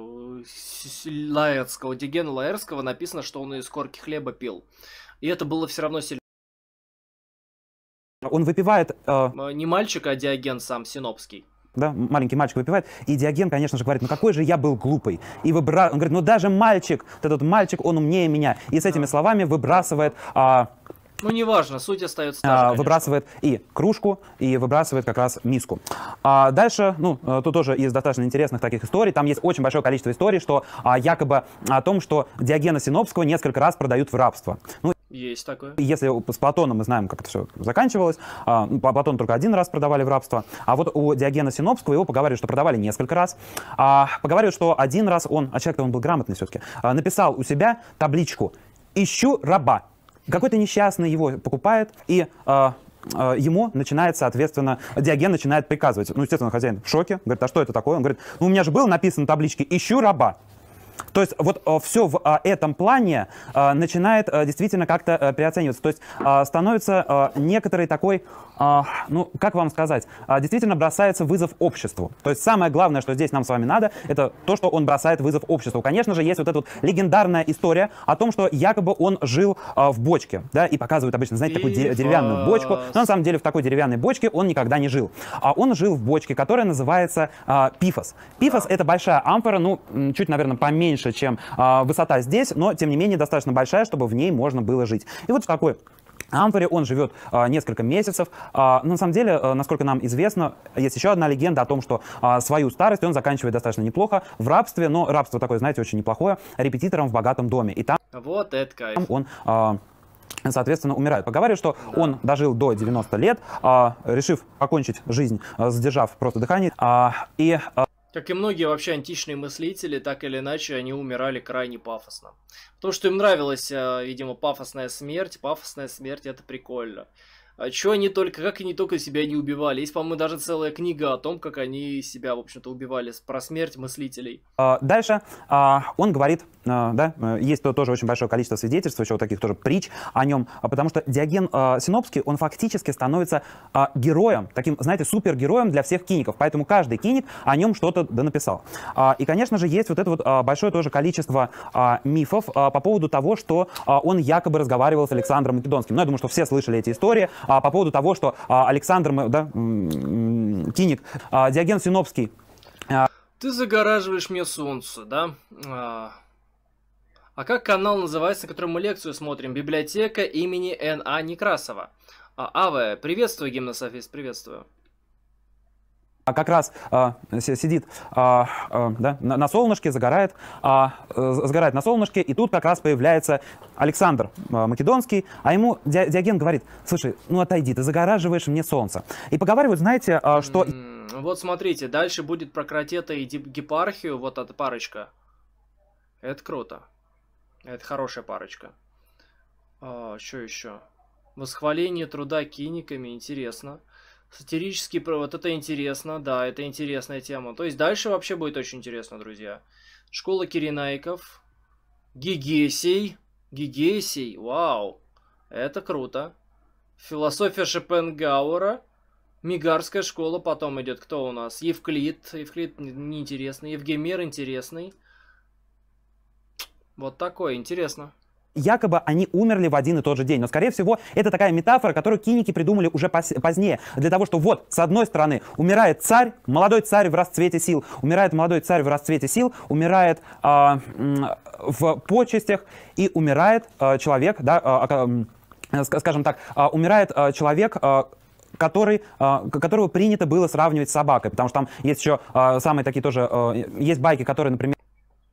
Лаэрского, у Диогена Лаэрского написано, что он из корки хлеба пил. И это было все равно сильно. Он выпивает... Э... Не мальчик, а Диоген сам, Синопский да, маленький мальчик выпивает, и Диоген, конечно же, говорит, ну какой же я был глупый. И выбра... он говорит, ну даже мальчик, этот мальчик, он умнее меня. И с этими словами выбрасывает... А... Ну неважно, суть остается та а, же, конечно. Выбрасывает и кружку, и выбрасывает как раз миску. А дальше, ну, э, тут тоже из достаточно интересных таких историй, там есть очень большое количество историй, что а, якобы о том, что Диогена Синопского несколько раз продают в рабство. Ну, есть такое. Если с Платоном мы знаем, как это все заканчивалось, а, ну, Платон только один раз продавали в рабство, а вот у Диогена Синопского его поговаривают, что продавали несколько раз, а, поговаривают, что один раз он, а человек-то он был грамотный все-таки, а, написал у себя табличку «Ищу раба». Какой-то несчастный его покупает, и а, ему начинает, соответственно, Диоген начинает приказывать. Ну, естественно, хозяин в шоке, говорит, а что это такое? Он говорит, ну, у меня же было написано на табличке «Ищу раба». То есть вот э, все в а, этом плане э, начинает э, действительно как-то переоцениваться. То есть а, становится некоторый такой, ну, как вам сказать, действительно бросается вызов обществу. То есть самое главное, что здесь нам с вами надо, это то, что он бросает вызов обществу. Конечно же, есть вот эта вот легендарная история о том, что якобы он жил в бочке, да, и показывают обычно, знаете, такую деревянную бочку. Но на самом деле в такой деревянной бочке он никогда не жил. А он жил в бочке, которая называется пифос. Пифос — это большая амфора, ну, чуть, наверное, поменьше меньше, чем э, высота здесь, но, тем не менее, достаточно большая, чтобы в ней можно было жить. И вот в такой Амфоре, он живет а, несколько месяцев. А, но на самом деле, а, насколько нам известно, есть еще одна легенда о том, что а, свою старость он заканчивает достаточно неплохо в рабстве, но рабство такое, знаете, очень неплохое, репетитором в богатом доме. И там вот это кайф. он а, соответственно, умирает. Поговаривают, что он дожил до 90 лет, а, решив покончить жизнь, а, э, задержав просто дыхание. А, и э, как и многие вообще античные мыслители, так или иначе они умирали крайне пафосно. То, что им нравилась, э, видимо, пафосная смерть. Пафосная смерть это прикольно. А что они только, как они только себя не убивали. Есть, по-моему, даже целая книга о том, как они себя, в общем-то, убивали, про смерть мыслителей. А, дальше а, он говорит, да, э, есть тоже очень большое количество свидетельств, еще вот таких тоже притч о нем, потому что Диоген Синопский, он фактически становится героем, таким, знаете, супергероем для всех киников, поэтому каждый киник о нем что-то да написал. И, конечно же, есть вот это вот большое тоже количество мифов по поводу того, что он якобы разговаривал с Александром Македонским. Ну я думаю, что все слышали эти истории, а, по поводу того, что а, Александр да, Киник, а, Диоген Синопский. А... Ты загораживаешь мне солнце, да? А... а как канал называется, на котором мы лекцию смотрим? Библиотека имени Н.А. Некрасова. А, Аве, приветствую, гимнософист, приветствую а как раз а, сидит а, а, да, на, на солнышке, загорает, а, э, загорает на солнышке, и тут как раз появляется Александр а, Македонский, а ему Ди, Диоген говорит, слушай, ну отойди, ты загораживаешь мне солнце. И поговаривают, знаете, а, что... вот смотрите, дальше будет про кратета и гепархию, вот эта парочка. Это круто. Это хорошая парочка. А, что еще? Восхваление труда киниками, интересно. Интересно. Сатирический, про, вот это интересно, да, это интересная тема. То есть дальше вообще будет очень интересно, друзья. Школа Киринайков, Гигесий, Гигесий, вау, это круто. Философия Шопенгауэра, Мигарская школа, потом идет кто у нас? Евклид, Евклид неинтересный, Евгемер интересный. Вот такое, интересно якобы они умерли в один и тот же день. Но, скорее всего, это такая метафора, которую киники придумали уже позднее. Для того, что вот, с одной стороны, умирает царь, молодой царь в расцвете сил, умирает молодой царь в расцвете сил, умирает э, в почестях и умирает э, человек, да, э, скажем так, э, умирает э, человек, э, который, которого принято было сравнивать с собакой, потому что там есть еще самые такие тоже, есть байки, которые, например...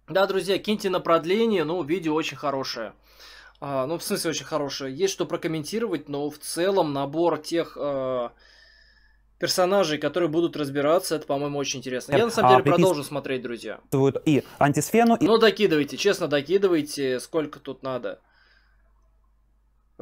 Да, друзья, киньте на продление, ну, видео очень хорошее. А, ну, в смысле, очень хорошая. Есть что прокомментировать, но в целом набор тех а, персонажей, которые будут разбираться, это, по-моему, очень интересно. Я, на самом а, деле, продолжу смотреть, друзья. И антисфену, и... Ну, докидывайте, честно, докидывайте, сколько тут надо.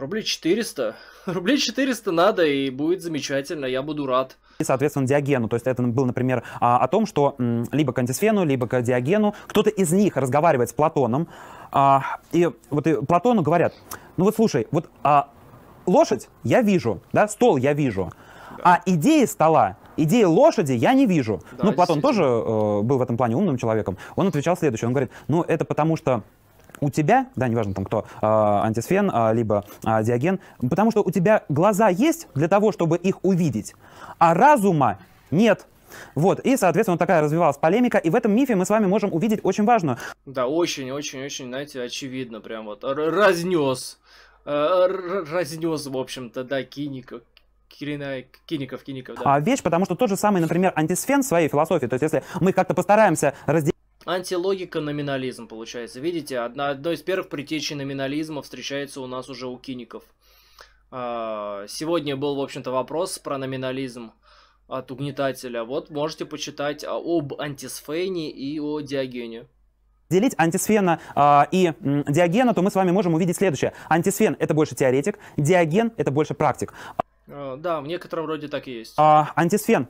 Рублей 400. Рублей 400 надо, и будет замечательно, я буду рад. И, соответственно, Диогену. То есть это был, например, а, о том, что либо к Антисфену, либо к Диогену кто-то из них разговаривает с Платоном, а, и вот и Платону говорят, ну вот слушай, вот а, лошадь я вижу, да, стол я вижу, да. а идеи стола, идеи лошади я не вижу. Да, ну, Платон тоже э, был в этом плане умным человеком. Он отвечал следующее, он говорит, ну это потому что у тебя, да, неважно там кто, а, антисфен, а, либо а, диаген, потому что у тебя глаза есть для того, чтобы их увидеть, а разума нет. Вот, и, соответственно, такая развивалась полемика, и в этом мифе мы с вами можем увидеть очень важную. Да, очень-очень-очень, знаете, очевидно, прям вот, разнес, э, разнес, в общем-то, да, киника, Кирина, Киников, Киников, да. А, вещь, потому что тот же самый, например, антисфен в своей философии, то есть если мы как-то постараемся раз. Антилогика номинализм получается. Видите, одна, одной из первых притечей номинализма встречается у нас уже у киников. А, сегодня был, в общем-то, вопрос про номинализм от угнетателя. Вот можете почитать а, об антисфене и о Диогене делить антисфена э, и э, диогена, то мы с вами можем увидеть следующее. Антисфен – это больше теоретик, диоген – это больше практик. Да, в некотором роде так и есть. А, антисфен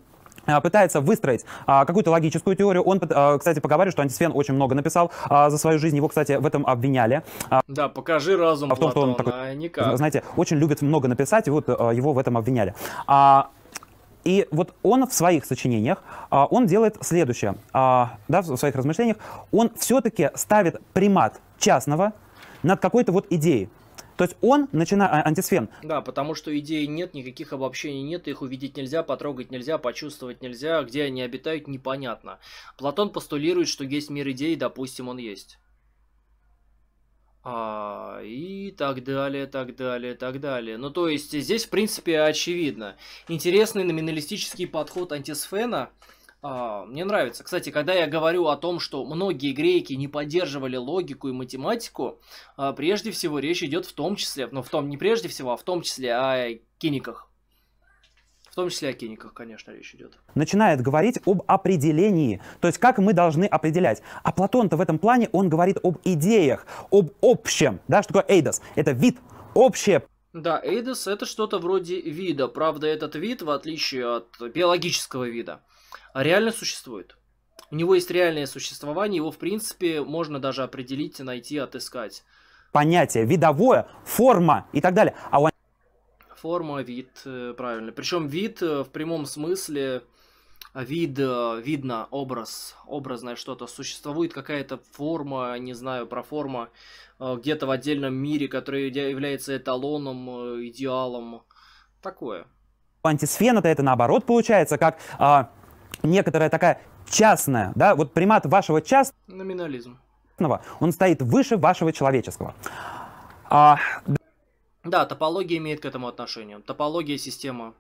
а, пытается выстроить а, какую-то логическую теорию. Он, а, кстати, поговорю, что антисфен очень много написал а, за свою жизнь. Его, кстати, в этом обвиняли. А, да, покажи разум а в том, Платона, что он такой, а никак. знаете, очень любит много написать, и вот а, его в этом обвиняли. А, и вот он в своих сочинениях, а, он делает следующее, а, да, в своих размышлениях, он все-таки ставит примат частного над какой-то вот идеей. То есть он начинает... А, Антисфен. Да, потому что идей нет, никаких обобщений нет, их увидеть нельзя, потрогать нельзя, почувствовать нельзя, где они обитают, непонятно. Платон постулирует, что есть мир идей, допустим, он есть. А, и так далее, так далее, так далее. Ну, то есть, здесь, в принципе, очевидно. Интересный номиналистический подход антисфена – а, мне нравится. Кстати, когда я говорю о том, что многие греки не поддерживали логику и математику, а, прежде всего речь идет в том числе, ну в том не прежде всего, а в том числе о киниках. В том числе о киниках, конечно, речь идет. Начинает говорить об определении, то есть как мы должны определять. А Платон-то в этом плане, он говорит об идеях, об общем, да, что такое эйдос? Это вид, общее да, эйдос это что-то вроде вида, правда этот вид в отличие от биологического вида. А реально существует. У него есть реальное существование, его, в принципе, можно даже определить, найти, отыскать. Понятие видовое, форма и так далее. А у... Форма, вид, э, правильно. Причем вид э, в прямом смысле, э, вид, видно, образ, образное что-то. Существует какая-то форма, не знаю, про форма, где-то в отдельном мире, который является эталоном, идеалом. Такое. Антисфен это, это наоборот получается, как а, некоторая такая частная, да, вот примат вашего частного... Номинализм. Он стоит выше вашего человеческого. А... Да, топология имеет к этому отношение. Топология система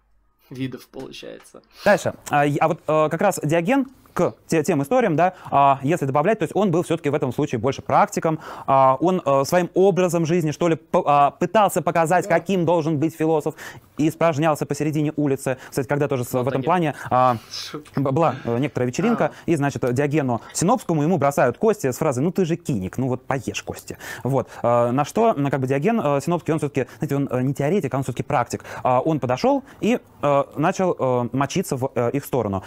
видов получается. Дальше. А, а вот а, как раз Диоген к тем историям, да, а, если добавлять, то есть он был все-таки в этом случае больше практиком, а, он э, своим образом жизни, что ли, а, пытался показать, каким должен быть философ, и испражнялся посередине улицы. Кстати, когда тоже вот ну, в этом плане была э, некоторая вечеринка, а. и, значит, Диогену Синопскому ему бросают кости с фразой «ну ты же киник, ну вот поешь кости». Вот, э, на что, как бы Диоген Синопский, он все-таки, знаете, он не теоретик, а он все-таки практик. Он подошел и начал мочиться в их сторону,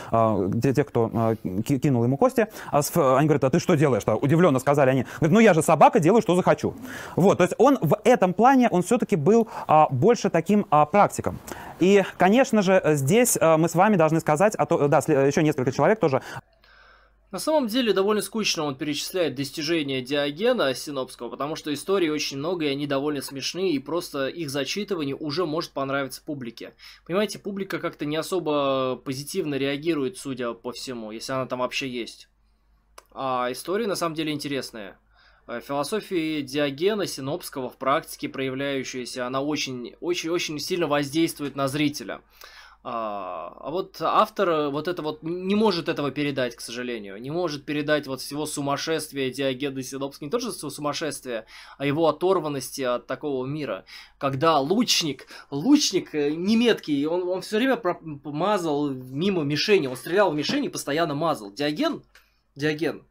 тех, кто кинул ему кости. А они говорят, а ты что делаешь? -то? Удивленно сказали они. Говорит, ну я же собака, делаю, что захочу. Вот, то есть он в этом плане, он все-таки был а, больше таким а, практиком. И, конечно же, здесь а, мы с вами должны сказать, а то, да, еще несколько человек тоже на самом деле довольно скучно он перечисляет достижения Диогена Синопского, потому что истории очень много, и они довольно смешные, и просто их зачитывание уже может понравиться публике. Понимаете, публика как-то не особо позитивно реагирует, судя по всему, если она там вообще есть. А истории на самом деле интересные. Э, Философия Диогена Синопского в практике проявляющаяся, она очень-очень-очень сильно воздействует на зрителя. А, а, вот автор э, вот это вот не может этого передать, к сожалению. Не может передать вот всего сумасшествия Диогеда Седовски. Не то, что сумасшествия, а его оторванности от такого мира. Когда лучник, лучник э, немецкий, он, он все время мазал мимо мишени. Он стрелял в мишени и постоянно мазал. Диоген, Диоген,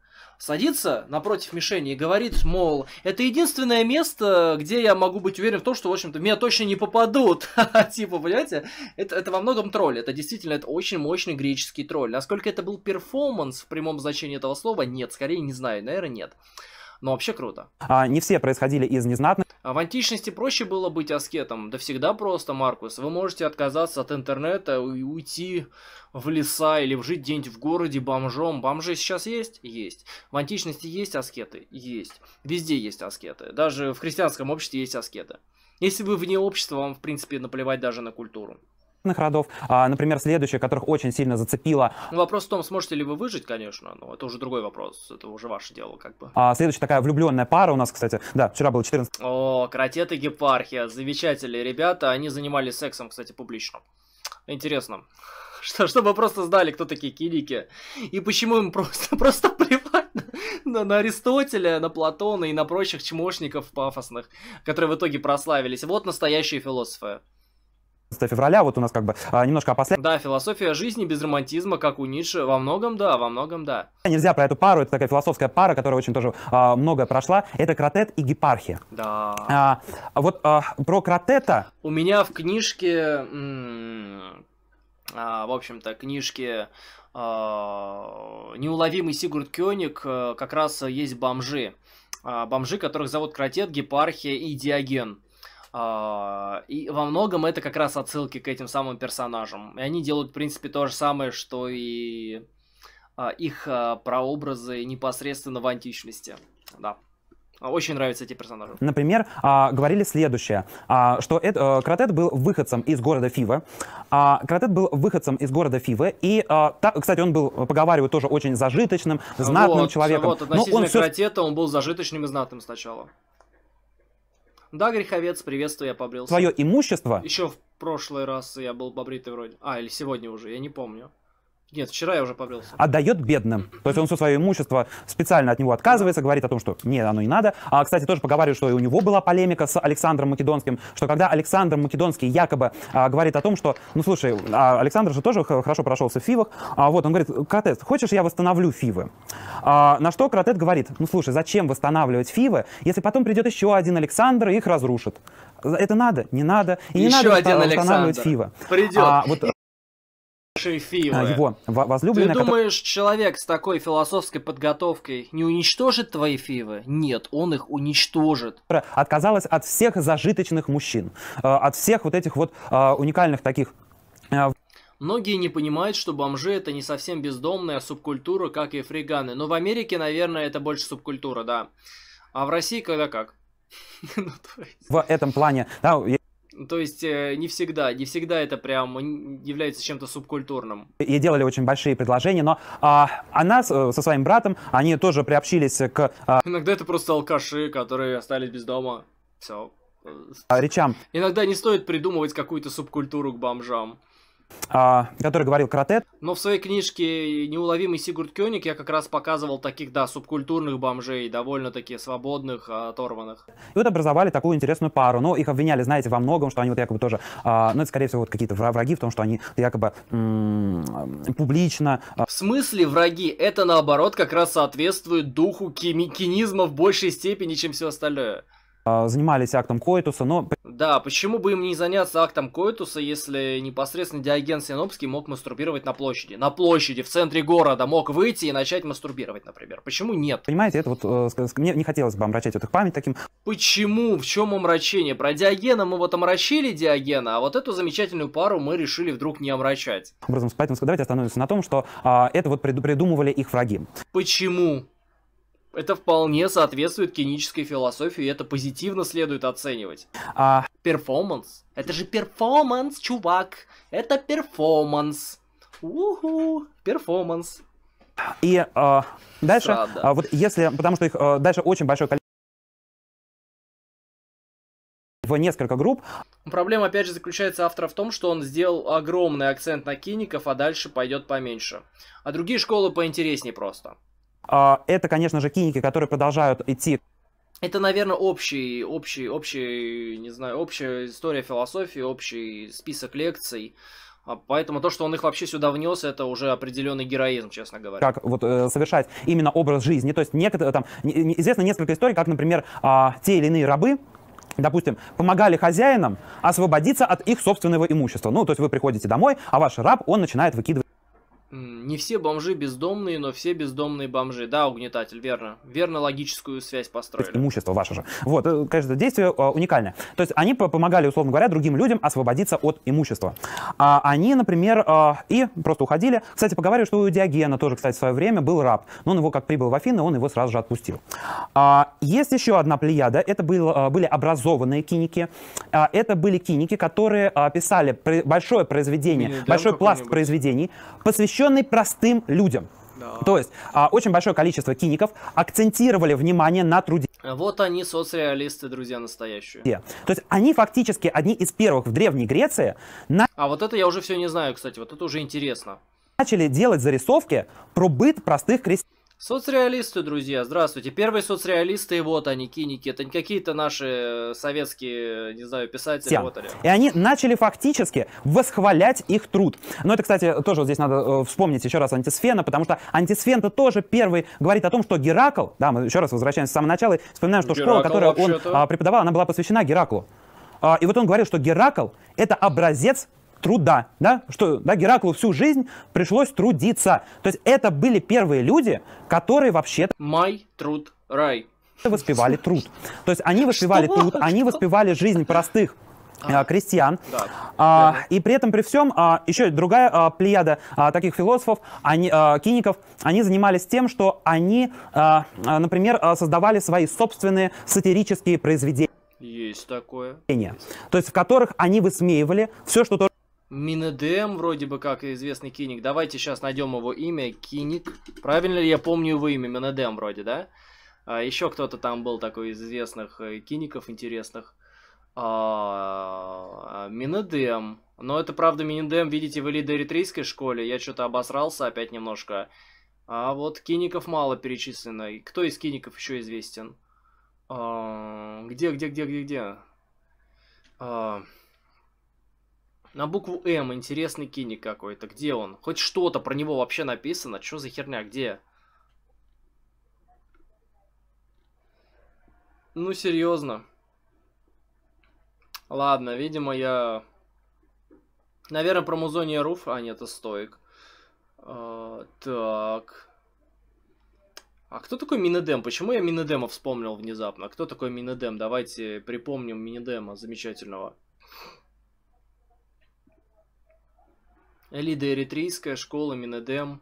садится напротив мишени и говорит, мол, это единственное место, где я могу быть уверен в том, что, в общем-то, меня точно не попадут. типа, понимаете, это, это во многом тролль. Это действительно это очень мощный греческий тролль. Насколько это был перформанс в прямом значении этого слова, нет, скорее не знаю, наверное, нет. Но вообще круто. А, не все происходили из незнатных а в античности проще было быть аскетом? Да всегда просто, Маркус. Вы можете отказаться от интернета и уйти в леса или жить где-нибудь в городе бомжом. Бомжи сейчас есть? Есть. В античности есть аскеты? Есть. Везде есть аскеты. Даже в христианском обществе есть аскеты. Если вы вне общества, вам, в принципе, наплевать даже на культуру родов. А, например, следующие, которых очень сильно зацепило. Ну, вопрос в том, сможете ли вы выжить, конечно, но это уже другой вопрос, это уже ваше дело как бы. А, следующая такая влюбленная пара у нас, кстати, да, вчера было 14. О, Каратет и Гепархия, замечатели ребята, они занимались сексом, кстати, публично. Интересно. Что, чтобы просто знали, кто такие кирики. И почему им просто, просто плевать на, на, на Аристотеля, на Платона и на прочих чмошников пафосных, которые в итоге прославились. Вот настоящие философы февраля, вот у нас как бы а, немножко опосля... Да, философия жизни без романтизма, как у Ницше, во многом да, во многом да. Нельзя про эту пару, это такая философская пара, которая очень тоже а, многое прошла, это Кротет и Гепархия. Да. А, вот а, про Кротета... У меня в книжке, а, в общем-то, книжке а, «Неуловимый Сигурд Кёник» а, как раз есть бомжи. А, бомжи, которых зовут Кротет, Гепархия и Диаген. А, и во многом это как раз отсылки к этим самым персонажам. И они делают, в принципе, то же самое, что и а, их а, прообразы непосредственно в античности. Да. Очень нравятся эти персонажи. Например, говорили следующее, что Кратет был выходцем из города Фива. Кратет был выходцем из города Фива, И, кстати, он был, поговаривают, тоже очень зажиточным, знатным вот, человеком. Вот, относительно Но он Кратета, все... он был зажиточным и знатным сначала. Да, греховец, приветствую, я побрился. Твое имущество? Еще в прошлый раз я был побритый вроде. А, или сегодня уже, я не помню. Нет, вчера я уже побрился. Отдает а бедным. То есть он все свое имущество специально от него отказывается, говорит о том, что нет, оно не надо. А, кстати, тоже поговариваю, что и у него была полемика с Александром Македонским, что когда Александр Македонский якобы а, говорит о том, что, ну слушай, а Александр же тоже хорошо прошелся в Фивах, а вот он говорит, Кратет, хочешь, я восстановлю Фивы? А, на что Кратет говорит, ну слушай, зачем восстанавливать Фивы, если потом придет еще один Александр и их разрушит? Это надо, не надо. И еще не надо один восстанавливать Александр Фива. Придет. А, вот, уничтожившие Фила. Его возлюбленная... Ты думаешь, который... человек с такой философской подготовкой не уничтожит твои Фивы? Нет, он их уничтожит. Отказалась от всех зажиточных мужчин, э, от всех вот этих вот э, уникальных таких э, Многие не понимают, что бомжи это не совсем бездомная субкультура, как и фриганы. Но в Америке, наверное, это больше субкультура, да. А в России когда как? Ну, в этом плане, да, ну, то есть э, не всегда, не всегда это прям является чем-то субкультурным. И делали очень большие предложения, но а, она а э, со своим братом, они тоже приобщились к... А... Иногда это просто алкаши, которые остались без дома. Все. А речам. Иногда не стоит придумывать какую-то субкультуру к бомжам. А, который говорил Кротет. Но в своей книжке «Неуловимый Сигурд Кёник» я как раз показывал таких, да, субкультурных бомжей, довольно-таки свободных, а, оторванных. И вот образовали такую интересную пару. Ну, их обвиняли, знаете, во многом, что они вот якобы тоже, а, ну, это, скорее всего, вот какие-то враги в том, что они якобы публично... В смысле враги? Это, наоборот, как раз соответствует духу кими- кинизма в большей степени, чем все остальное. А, занимались актом коитуса, но... Да, почему бы им не заняться актом коитуса, если непосредственно Диоген Синопский мог мастурбировать на площади? На площади, в центре города, мог выйти и начать мастурбировать, например. Почему нет? Понимаете, это вот... Э, мне не хотелось бы омрачать вот их память таким. Почему? В чем омрачение? Про Диогена мы вот омрачили Диогена, а вот эту замечательную пару мы решили вдруг не омрачать. Образом, поэтому давайте остановимся на том, что а, это вот придумывали их враги. Почему? это вполне соответствует кинической философии, и это позитивно следует оценивать. А... Перформанс. Это же перформанс, чувак. Это перформанс. Уху, перформанс. И э, дальше, э, вот если, потому что их э, дальше очень большое количество в несколько групп. Проблема, опять же, заключается автора в том, что он сделал огромный акцент на киников, а дальше пойдет поменьше. А другие школы поинтереснее просто. А, это, конечно же, клиники, которые продолжают идти это, наверное, общий, общий, общий, не знаю, общая история философии, общий список лекций. А поэтому то, что он их вообще сюда внес, это уже определенный героизм, честно говоря. Как вот э, совершать именно образ жизни. То есть некоторые, там, не, известно несколько историй, как, например, э, те или иные рабы, допустим, помогали хозяинам освободиться от их собственного имущества. Ну, то есть вы приходите домой, а ваш раб, он начинает выкидывать не все бомжи бездомные, но все бездомные бомжи. Да, угнетатель, верно. Верно логическую связь построили. Имущество ваше же. Вот, э, конечно, действие а, уникальное. То есть они помогали, условно говоря, другим людям освободиться от имущества. А они, например, а, и просто уходили. Кстати, поговорю, что у Диогена тоже, кстати, в свое время был раб. Но он его, как прибыл в Афины, он его сразу же отпустил. А, есть еще одна плеяда. Это были образованные киники. Это были киники, которые писали большое произведение, большой пласт произведений, посвященный посвященный простым людям. Да. То есть а, очень большое количество киников акцентировали внимание на труде. Вот они, соцреалисты, друзья, настоящие. То есть они фактически одни из первых в Древней Греции... На... А вот это я уже все не знаю, кстати, вот это уже интересно. Начали делать зарисовки про быт простых крестьян. Соцреалисты, друзья, здравствуйте. Первые соцреалисты, вот они, киники. Это не какие-то наши э, советские, э, не знаю, писатели. Тем. Вот они. И они начали фактически восхвалять их труд. Но это, кстати, тоже вот здесь надо э, вспомнить еще раз антисфена, потому что антисфен-то тоже первый говорит о том, что Геракл, да, мы еще раз возвращаемся с самого начала и вспоминаем, что Геракл, школа, которую он а, преподавал, она была посвящена Гераклу. А, и вот он говорил, что Геракл — это образец труда, да, что да, Гераклу всю жизнь пришлось трудиться. То есть это были первые люди, которые вообще-то... Май, труд, рай. Воспевали труд. То есть они воспевали что? труд, они воспевали жизнь простых а. А, крестьян. Да. А, И при этом, при всем, а, еще другая а, плеяда а, таких философов, они, а, киников, они занимались тем, что они, а, а например, создавали свои собственные сатирические произведения. Есть такое. То есть в которых они высмеивали все, что Минедем вроде бы как известный киник. Давайте сейчас найдем его имя. Киник. Правильно ли я помню его имя? Минедем вроде, да? А, еще кто-то там был такой из известных э, киников интересных. А, а, Минедем. Но это правда Минедем, видите, в элидо школе. Я что-то обосрался опять немножко. А вот киников мало перечислено. И кто из киников еще известен? А, где, где, где, где, где? А, на букву М интересный киник какой-то. Где он? Хоть что-то про него вообще написано. Что за херня? Где? Ну, серьезно. Ладно, видимо, я... Наверное, про Музония Руф. А, нет, это Стоик. А, так... А кто такой Минедем? Почему я Минедема вспомнил внезапно? Кто такой Минедем? Давайте припомним Минедема замечательного. Элида-эритрийская школа, Минедем,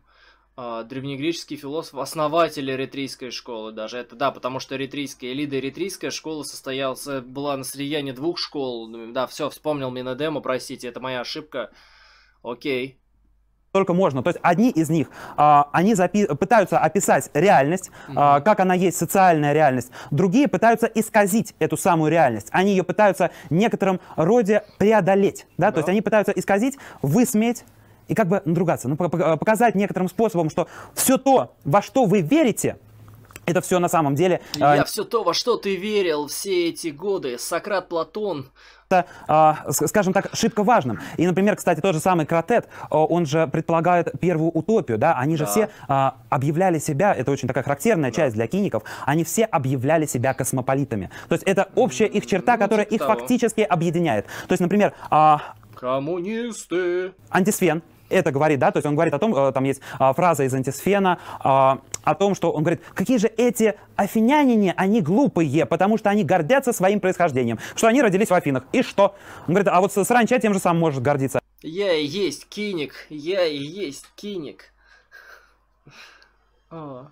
а, древнегреческий философ, основатель эритрийской школы даже. Это да, потому что эритрийская элида эритрийская школа состоялась, э, была на слиянии двух школ. Да, все, вспомнил Минодему, простите, это моя ошибка. Окей. Только можно. То есть одни из них, а, они запи- пытаются описать реальность, а, как она есть, социальная реальность. Другие пытаются исказить эту самую реальность. Они ее пытаются в некотором роде преодолеть. Да? Да. То есть они пытаются исказить, высмеять, и как бы надругаться, ну, показать некоторым способом, что все то, во что вы верите, это все на самом деле... Я э... А, все то, во что ты верил все эти годы, Сократ, Платон, это, а, скажем так, шибко важным. И, например, кстати, тот же самый Кротет, а, он же предполагает первую утопию, да, они же да. все объявляли себя, это очень такая характерная да. часть для киников, они все объявляли себя космополитами. То есть это общая их черта, ну, которая типа их того. фактически объединяет. То есть, например... Коммунисты! Антисфен это говорит, да, то есть он говорит о том, э, там есть а, фраза из антисфена, а, о том, что он говорит, какие же эти афиняне, они глупые, потому что они гордятся своим происхождением, что они родились в Афинах, и что? Он говорит, а вот саранча тем же сам может гордиться. Я и есть киник, я и есть киник. А,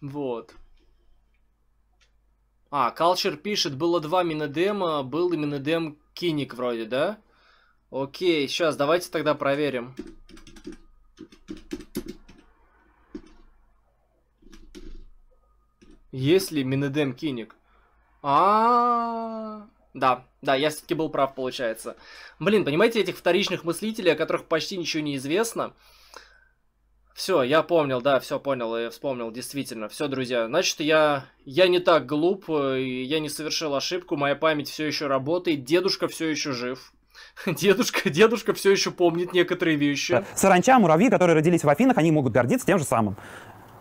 вот. А, Калчер пишет, было два Минедема, был и Минедем Киник вроде, да? Окей, сейчас давайте тогда проверим. Есть ли Минедем Киник? А, -а, а Да, да, я все-таки был прав, получается. Блин, понимаете, этих вторичных мыслителей, о которых почти ничего не известно. Все, я помнил, да, все понял и вспомнил, действительно. Все, друзья, значит, я, я не так глуп, э, я не совершил ошибку, моя память все еще работает, дедушка все еще жив. Дедушка, дедушка все еще помнит некоторые вещи. Саранча, муравьи, которые родились в Афинах, они могут гордиться тем же самым.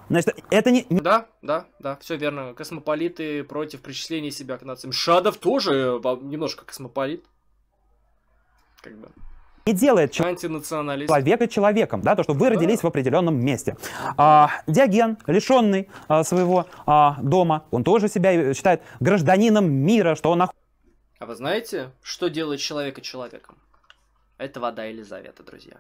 Значит, это не... Да, да, да, все верно. Космополиты против причисления себя к нациям. Шадов тоже э, немножко космополит. Как бы не делает человека человеком, да, то, что вы да. родились в определенном месте. А, Диоген, лишенный а, своего а, дома, он тоже себя э, считает гражданином мира, что он находится а вы знаете, что делает человека человеком? Это вода Елизавета, друзья.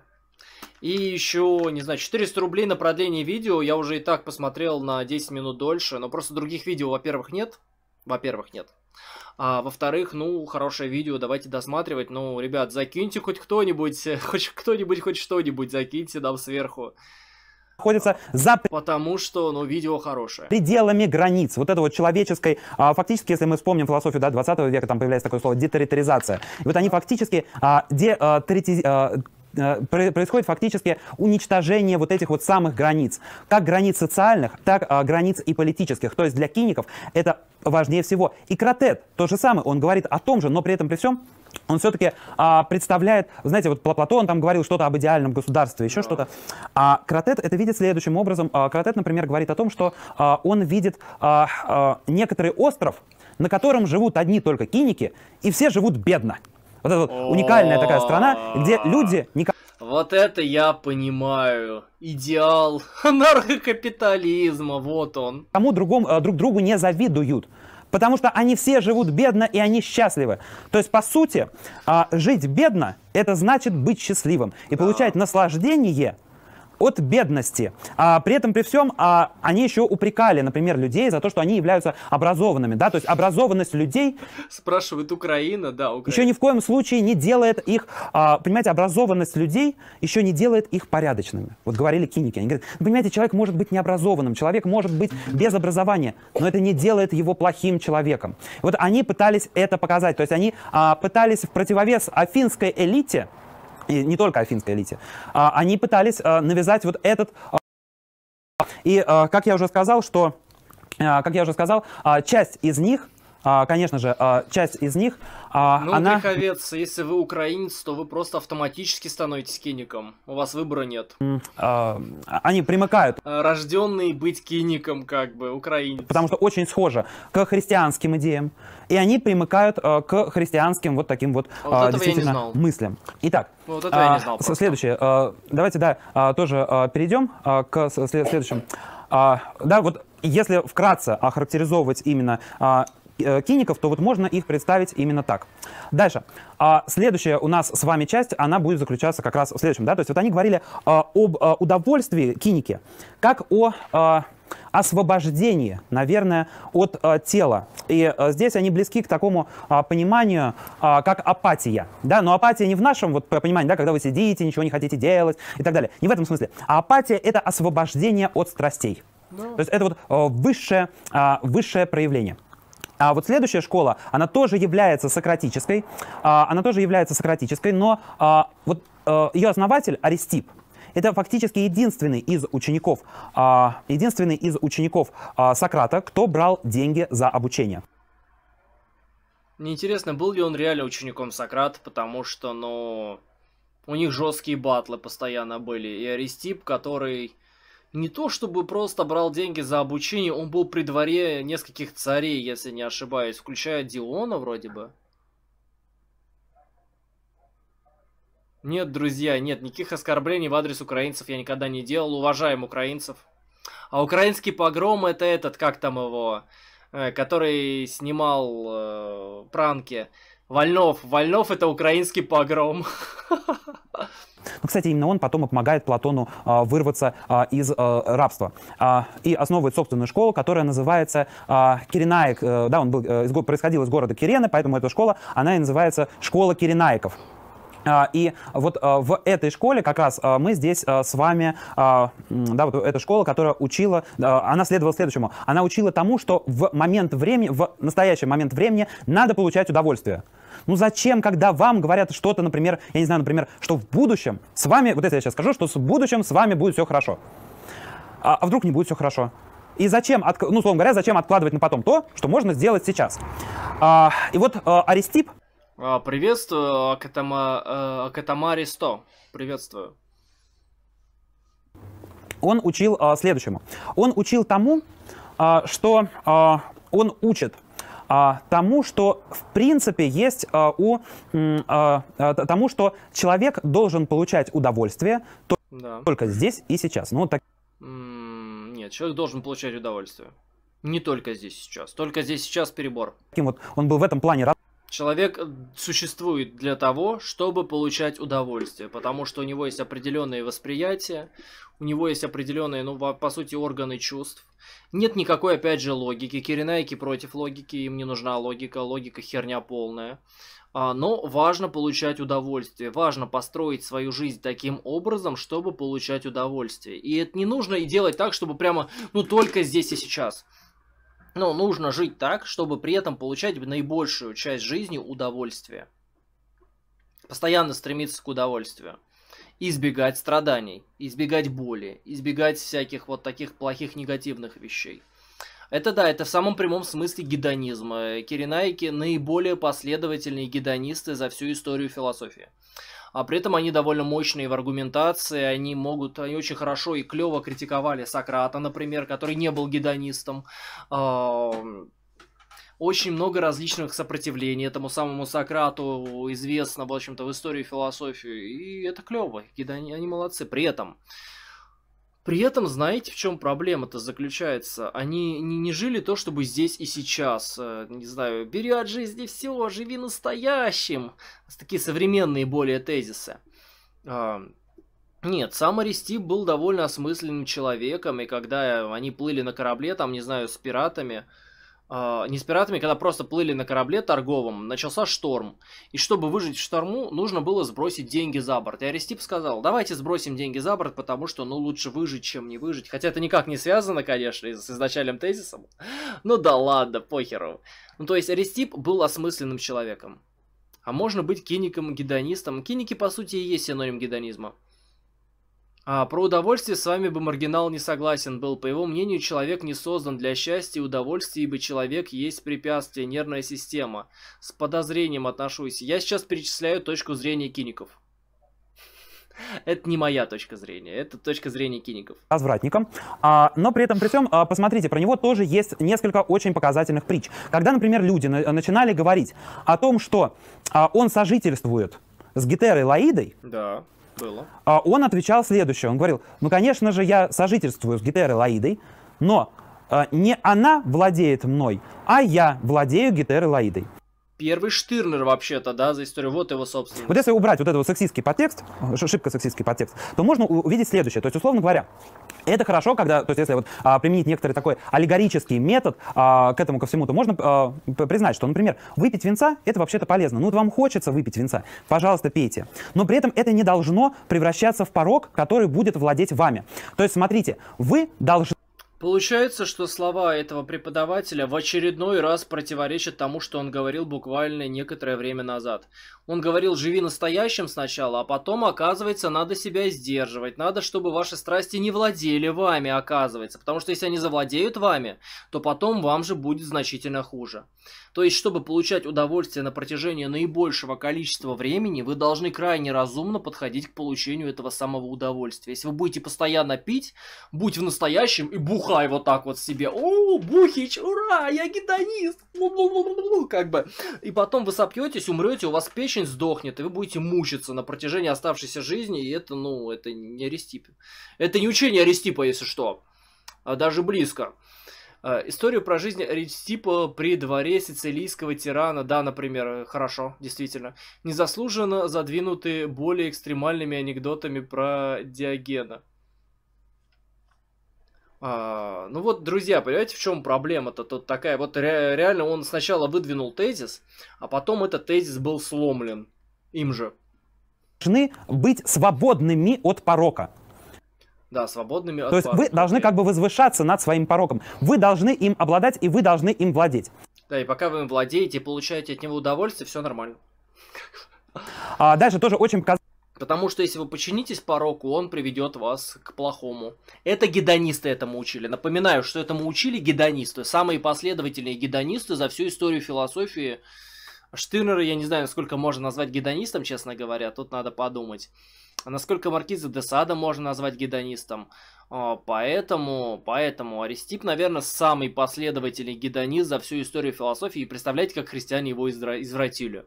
И еще, не знаю, 400 рублей на продление видео. Я уже и так посмотрел на 10 минут дольше, но просто других видео, во-первых, нет. Во-первых, нет. А во-вторых, ну, хорошее видео, давайте досматривать. Ну, ребят, закиньте хоть кто-нибудь, хоть кто-нибудь, хоть что-нибудь закиньте нам сверху находится за... Потому что, ну, видео хорошее. Пределами границ. Вот это вот человеческой... А, фактически, если мы вспомним философию да, 20 века, там появляется такое слово детерриторизация. И вот они фактически а, де, а, третиз, а, а происходит фактически уничтожение вот этих вот самых границ, как границ социальных, так а, границ и политических. То есть для киников это важнее всего. И Кротет то же самое, он говорит о том же, но при этом при всем он все-таки а, представляет, знаете, вот Платон там говорил что-то об идеальном государстве, еще да. что-то. А Кратет это видит следующим образом. А, Кратет, например, говорит о том, что а, он видит а, а, некоторый остров, на котором живут одни только киники, и все живут бедно. Вот это вот уникальная такая страна, где люди никак... Вот это я понимаю. Идеал анархокапитализма, вот он. Кому другому, э, друг другу не завидуют. Потому что они все живут бедно, и они счастливы. То есть, по сути, а, жить бедно – это значит быть счастливым. И получать наслаждение – от бедности. А, при этом, при всем, а, они еще упрекали, например, людей за то, что они являются образованными, да, то есть образованность людей... Спрашивает Украина, да, Украина. Еще ни в коем случае не делает их, а, понимаете, образованность людей еще не делает их порядочными. Вот говорили киники, они говорят, «Ну, понимаете, человек может быть необразованным, человек может быть без образования, но это не делает его плохим человеком. Вот они пытались это показать, то есть они а, пытались в противовес афинской элите и не только афинской элите, а, они пытались а, навязать вот этот... А, и, как я уже сказал, что как я уже сказал, часть из них а, конечно же, а, часть из них, а, ну, она... Греховец, если вы украинец, то вы просто автоматически становитесь киником. У вас выбора нет. Они примыкают. Э, Рожденные быть киником, как бы, украинец. Потому что очень схоже к христианским идеям. И они примыкают э, к христианским вот таким вот, вот действительно мыслям. Итак, вот это я не знал следующее. Давайте, да, тоже перейдем к следующему. Да, вот если вкратце охарактеризовывать именно Э, киников, то вот можно их представить именно так. Дальше. А, следующая у нас с вами часть, она будет заключаться как раз в следующем. Да? То есть вот они говорили а, об а, удовольствии киники, как о освобождении, наверное, от э, тела. И э, здесь они близки к такому э, пониманию, э, как апатия. Да? Но апатия не в нашем вот, понимании, да, когда вы сидите, ничего не хотите делать и так далее. Не в этом смысле. А апатия — это освобождение от страстей. Да. Ну. То есть это вот э, высшее, э, высшее проявление. А вот следующая школа, она тоже является сократической, а, она тоже является сократической, но а, вот а, э, ее основатель Аристип. Это фактически единственный из учеников, а, единственный из учеников а, Сократа, кто брал деньги за обучение. Мне интересно, был ли он реально учеником Сократа, потому что, ну, у них жесткие батлы постоянно были. И Аристип, который не то чтобы просто брал деньги за обучение, он был при дворе нескольких царей, если не ошибаюсь, включая Диона вроде бы. Нет, друзья, нет, никаких оскорблений в адрес украинцев я никогда не делал, уважаем украинцев. А украинский погром это этот, как там его, э, который снимал э, пранки. Вольнов. Вольнов это украинский погром. Ну, кстати, именно он потом и помогает Платону а, вырваться а, из а, рабства а, и основывает собственную школу, которая называется а, Киренаик. А, э, да, он был, а, из, происходил из города Кирены, поэтому эта школа, она и называется «Школа Киренаиков». А, и вот а, в этой школе как раз а, мы здесь с вами, да, вот эта школа, которая учила, она следовала следующему. Она учила тому, что в момент времени, в настоящий момент времени надо получать удовольствие. Ну зачем, когда вам говорят что-то, например, я не знаю, например, что в будущем с вами, вот это я сейчас скажу, что в будущем с вами будет все хорошо. А, а вдруг не будет все хорошо? И зачем, от, ну, словом говоря, зачем откладывать на потом то, что можно сделать сейчас? А, и вот а, Аристип... А, приветствую, Акатама, Акатамари 100. Приветствую. Он учил а, следующему. Он учил тому, а, что а, он учит а тому, что в принципе есть а, у а, а, тому, что человек должен получать удовольствие да. только здесь и сейчас. Ну, так... Нет, человек должен получать удовольствие. Не только здесь сейчас. Только здесь сейчас перебор. Таким вот он был в этом плане Человек э, существует для того, чтобы получать удовольствие, потому что у него есть определенные восприятия, у него есть определенные, ну, по сути, органы чувств. Нет никакой, опять же, логики. Киринайки против логики, им не нужна логика, логика херня полная. А, но важно получать удовольствие, важно построить свою жизнь таким образом, чтобы получать удовольствие. И это не нужно и делать так, чтобы прямо, ну, только здесь и сейчас – но нужно жить так, чтобы при этом получать наибольшую часть жизни удовольствия. Постоянно стремиться к удовольствию. Избегать страданий, избегать боли, избегать всяких вот таких плохих негативных вещей. Это да, это в самом прямом смысле гедонизм. Киринайки наиболее последовательные гедонисты за всю историю философии а при этом они довольно мощные в аргументации, они могут, они очень хорошо и клево критиковали Сократа, например, который не был гедонистом, очень много различных сопротивлений этому самому Сократу известно, в общем-то, в истории философии. И это клево. Они молодцы. При этом при этом, знаете, в чем проблема-то заключается? Они не, не жили то, чтобы здесь и сейчас. Э, не знаю, бери от жизни все, живи настоящим. Такие современные более тезисы. А, нет, сам Аристип был довольно осмысленным человеком, и когда они плыли на корабле, там, не знаю, с пиратами, а, не с пиратами, когда просто плыли на корабле торговом, начался шторм. И чтобы выжить в шторму, нужно было сбросить деньги за борт. И Аристип сказал, давайте сбросим деньги за борт, потому что, ну, лучше выжить, чем не выжить. Хотя это никак не связано, конечно, с изначальным тезисом. Ну да ладно, похеру. Ну, то есть Аристип был осмысленным человеком. А можно быть киником-гедонистом. Киники, по сути, и есть синоним гедонизма. А про удовольствие с вами бы маргинал не согласен был. По его мнению, человек не создан для счастья и удовольствия, ибо человек есть препятствие, нервная система. С подозрением отношусь. Я сейчас перечисляю точку зрения киников. Это не моя точка зрения, это точка зрения киников. Развратником, а, но при этом при всем, а, посмотрите, про него тоже есть несколько очень показательных притч. Когда, например, люди на начинали говорить о том, что а, он сожительствует с Гетерой Лаидой, да. Было. А он отвечал следующее. Он говорил, ну, конечно же, я сожительствую с Гетерой Лаидой, но э, не она владеет мной, а я владею Гетерой Лаидой первый Штирнер вообще-то, да, за историю, вот его собственно. Вот если убрать вот этот вот сексистский подтекст, ошибка сексистский подтекст, то можно увидеть следующее. То есть, условно говоря, это хорошо, когда, то есть, если вот а, применить некоторый такой аллегорический метод а, к этому ко всему, то можно а, признать, что, например, выпить винца это вообще-то полезно. Ну, вот вам хочется выпить винца, пожалуйста, пейте. Но при этом это не должно превращаться в порог, который будет владеть вами. То есть, смотрите, вы должны Получается, что слова этого преподавателя в очередной раз противоречат тому, что он говорил буквально некоторое время назад. Он говорил «живи настоящим» сначала, а потом, оказывается, надо себя сдерживать, надо, чтобы ваши страсти не владели вами, оказывается, потому что если они завладеют вами, то потом вам же будет значительно хуже. То есть, чтобы получать удовольствие на протяжении наибольшего количества времени, вы должны крайне разумно подходить к получению этого самого удовольствия. Если вы будете постоянно пить, будь в настоящем и бухай вот так вот себе. О, бухич, ура, я гедонист, как бы. И потом вы сопьетесь, умрете, у вас печень сдохнет, и вы будете мучиться на протяжении оставшейся жизни, и это, ну, это не Аристип. Это не учение Аристипа, если что. А даже близко. Э, историю про жизнь Ричтипа при дворе сицилийского тирана, да, например, э, хорошо, действительно, незаслуженно задвинуты более экстремальными анекдотами про Диогена. А, ну вот, друзья, понимаете, в чем проблема-то тут такая? Вот ре- реально он сначала выдвинул тезис, а потом этот тезис был сломлен им же. Должны быть свободными от порока. Да, свободными То есть вы должны как бы возвышаться над своим пороком. Вы должны им обладать и вы должны им владеть. Да, и пока вы им владеете и получаете от него удовольствие, все нормально. А дальше тоже очень показательно. Потому что если вы подчинитесь пороку, он приведет вас к плохому. Это гедонисты этому учили. Напоминаю, что этому учили гедонисты. Самые последовательные гедонисты за всю историю философии Штырнера я не знаю, насколько можно назвать гедонистом, честно говоря, тут надо подумать. Насколько Маркиза де Сада можно назвать гедонистом. А, поэтому, поэтому Аристип, наверное, самый последовательный гедонист за всю историю философии. И представляете, как христиане его извратили.